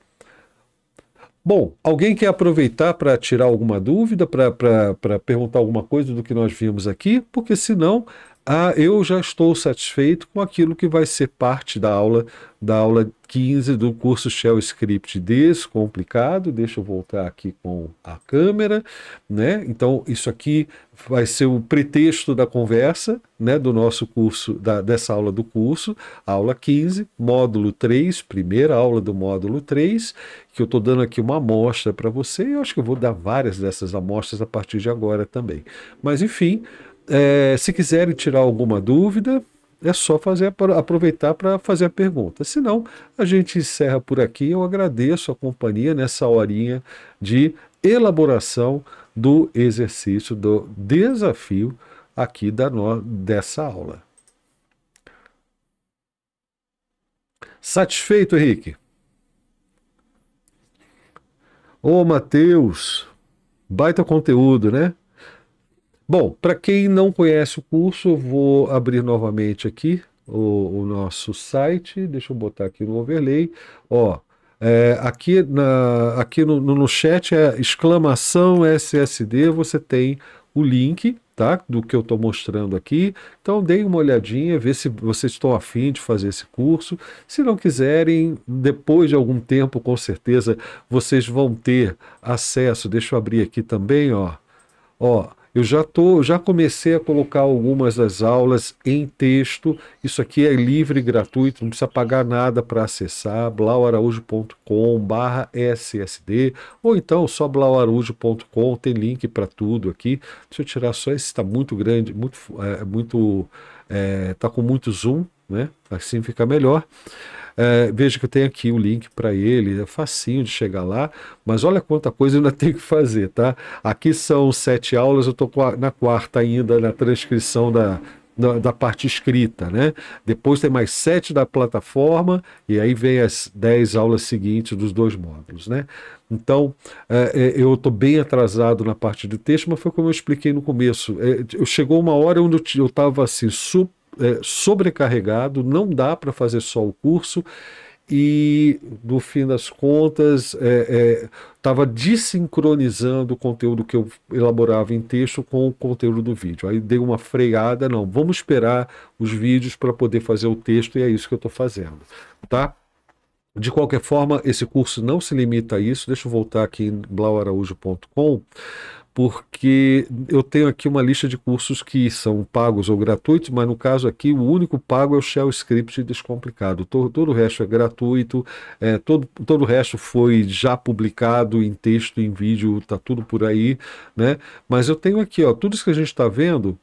Bom, alguém quer aproveitar para tirar alguma dúvida, para perguntar alguma coisa do que nós vimos aqui? Porque senão ah, eu já estou satisfeito com aquilo que vai ser parte da aula da aula 15 do curso Shell Script descomplicado. Deixa eu voltar aqui com a câmera, né? Então isso aqui vai ser o pretexto da conversa, né, do nosso curso da, dessa aula do curso, aula 15, módulo 3, primeira aula do módulo 3, que eu estou dando aqui uma amostra para você. E eu acho que eu vou dar várias dessas amostras a partir de agora também. Mas enfim, é, se quiserem tirar alguma dúvida, é só fazer aproveitar para fazer a pergunta. Se não, a gente encerra por aqui. Eu agradeço a companhia nessa horinha de elaboração do exercício, do desafio aqui da no, dessa aula. Satisfeito, Henrique? Ô, Matheus, baita conteúdo, né? Bom, para quem não conhece o curso, eu vou abrir novamente aqui o, o nosso site. Deixa eu botar aqui no overlay. Ó, é, aqui na, aqui no, no, chat é exclamação SSD, você tem o link tá, do que eu estou mostrando aqui. Então deem uma olhadinha, vê se vocês estão afim de fazer esse curso. Se não quiserem, depois de algum tempo, com certeza, vocês vão ter acesso. Deixa eu abrir aqui também, ó. Ó, eu já tô, já comecei a colocar algumas das aulas em texto. Isso aqui é livre e gratuito, não precisa pagar nada para acessar blauaraújo.com/ssd ou então só blauaraújo.com, tem link para tudo aqui. Deixa eu tirar só esse está muito grande, muito é, muito é, tá com muito zoom né? Assim fica melhor. É, veja que eu tenho aqui o link para ele, é facinho de chegar lá, mas olha quanta coisa eu ainda tenho que fazer, tá? Aqui são sete aulas, eu estou na quarta ainda, na transcrição da, da, da, parte escrita, né? Depois tem mais sete da plataforma, e aí vem as dez aulas seguintes dos dois módulos, né? Então, é, é eu estou bem atrasado na parte do texto, mas foi como eu expliquei no começo. É, eu chegou uma hora onde eu estava assim, super é, sobrecarregado, não dá para fazer só o curso e no fim das contas estava é, é, desincronizando o conteúdo que eu elaborava em texto com o conteúdo do vídeo. Aí dei uma freada, não, vamos esperar os vídeos para poder fazer o texto e é isso que eu estou fazendo, tá? De qualquer forma, esse curso não se limita a isso. Deixa eu voltar aqui em blauaraújo.com porque eu tenho aqui uma lista de cursos que são pagos ou gratuitos, mas no caso aqui o único pago é o Shell Script Descomplicado. Todo, todo o resto é gratuito, é, todo, todo o resto foi já publicado em texto, em vídeo, tá tudo por aí, né? Mas eu tenho aqui, ó, tudo isso que a gente está vendo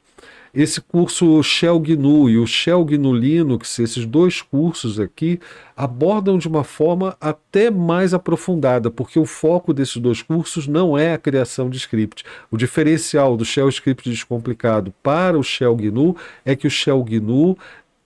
esse curso Shell GNU e o Shell GNU Linux, esses dois cursos aqui, abordam de uma forma até mais aprofundada, porque o foco desses dois cursos não é a criação de script. O diferencial do Shell Script Descomplicado para o Shell GNU é que o Shell GNU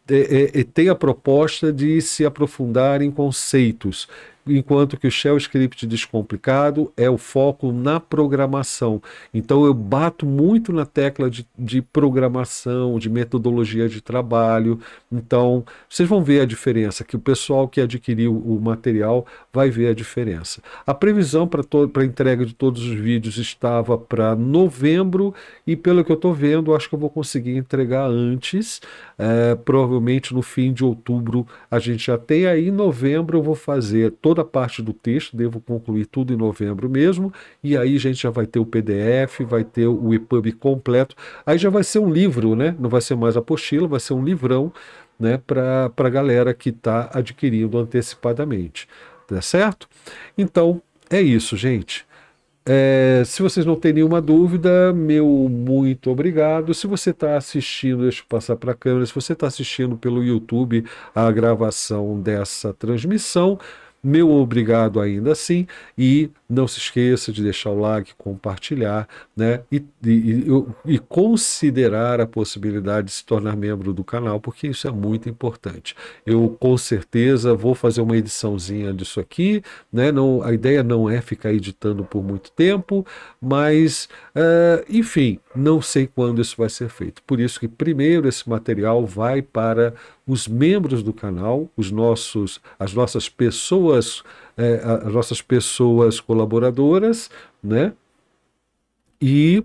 é, é, é, tem a proposta de se aprofundar em conceitos enquanto que o Shell Script descomplicado é o foco na programação. Então eu bato muito na tecla de, de programação, de metodologia de trabalho. Então vocês vão ver a diferença, que o pessoal que adquiriu o material vai ver a diferença. A previsão para entrega de todos os vídeos estava para novembro e pelo que eu estou vendo, acho que eu vou conseguir entregar antes, é, provavelmente no fim de outubro a gente já tem aí, em novembro eu vou fazer todo toda a parte do texto, devo concluir tudo em novembro mesmo, e aí a gente já vai ter o PDF, vai ter o EPUB completo, aí já vai ser um livro, né? Não vai ser mais apostila, vai ser um livrão, né, para a galera que está adquirindo antecipadamente, tá certo? Então, é isso, gente. É, se vocês não têm nenhuma dúvida, meu muito obrigado. Se você está assistindo, deixa eu passar para a câmera, se você está assistindo pelo YouTube a gravação dessa transmissão, meu obrigado ainda assim e não se esqueça de deixar o like, compartilhar, né? E, e, e, considerar a possibilidade de se tornar membro do canal, porque isso é muito importante. Eu com certeza vou fazer uma ediçãozinha disso aqui, né? Não, a ideia não é ficar editando por muito tempo, mas uh, enfim, não sei quando isso vai ser feito. Por isso que primeiro esse material vai para os membros do canal, os nossos, as nossas pessoas, é, as nossas pessoas colaboradoras, né? E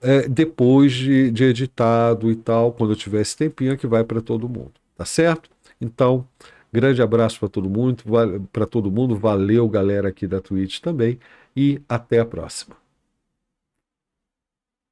é, depois de, de editado e tal, quando eu tiver esse tempinho, é que vai para todo mundo. Tá certo? Então, Grande abraço para todo mundo, para todo mundo. Valeu, galera aqui da Twitch também e até a próxima.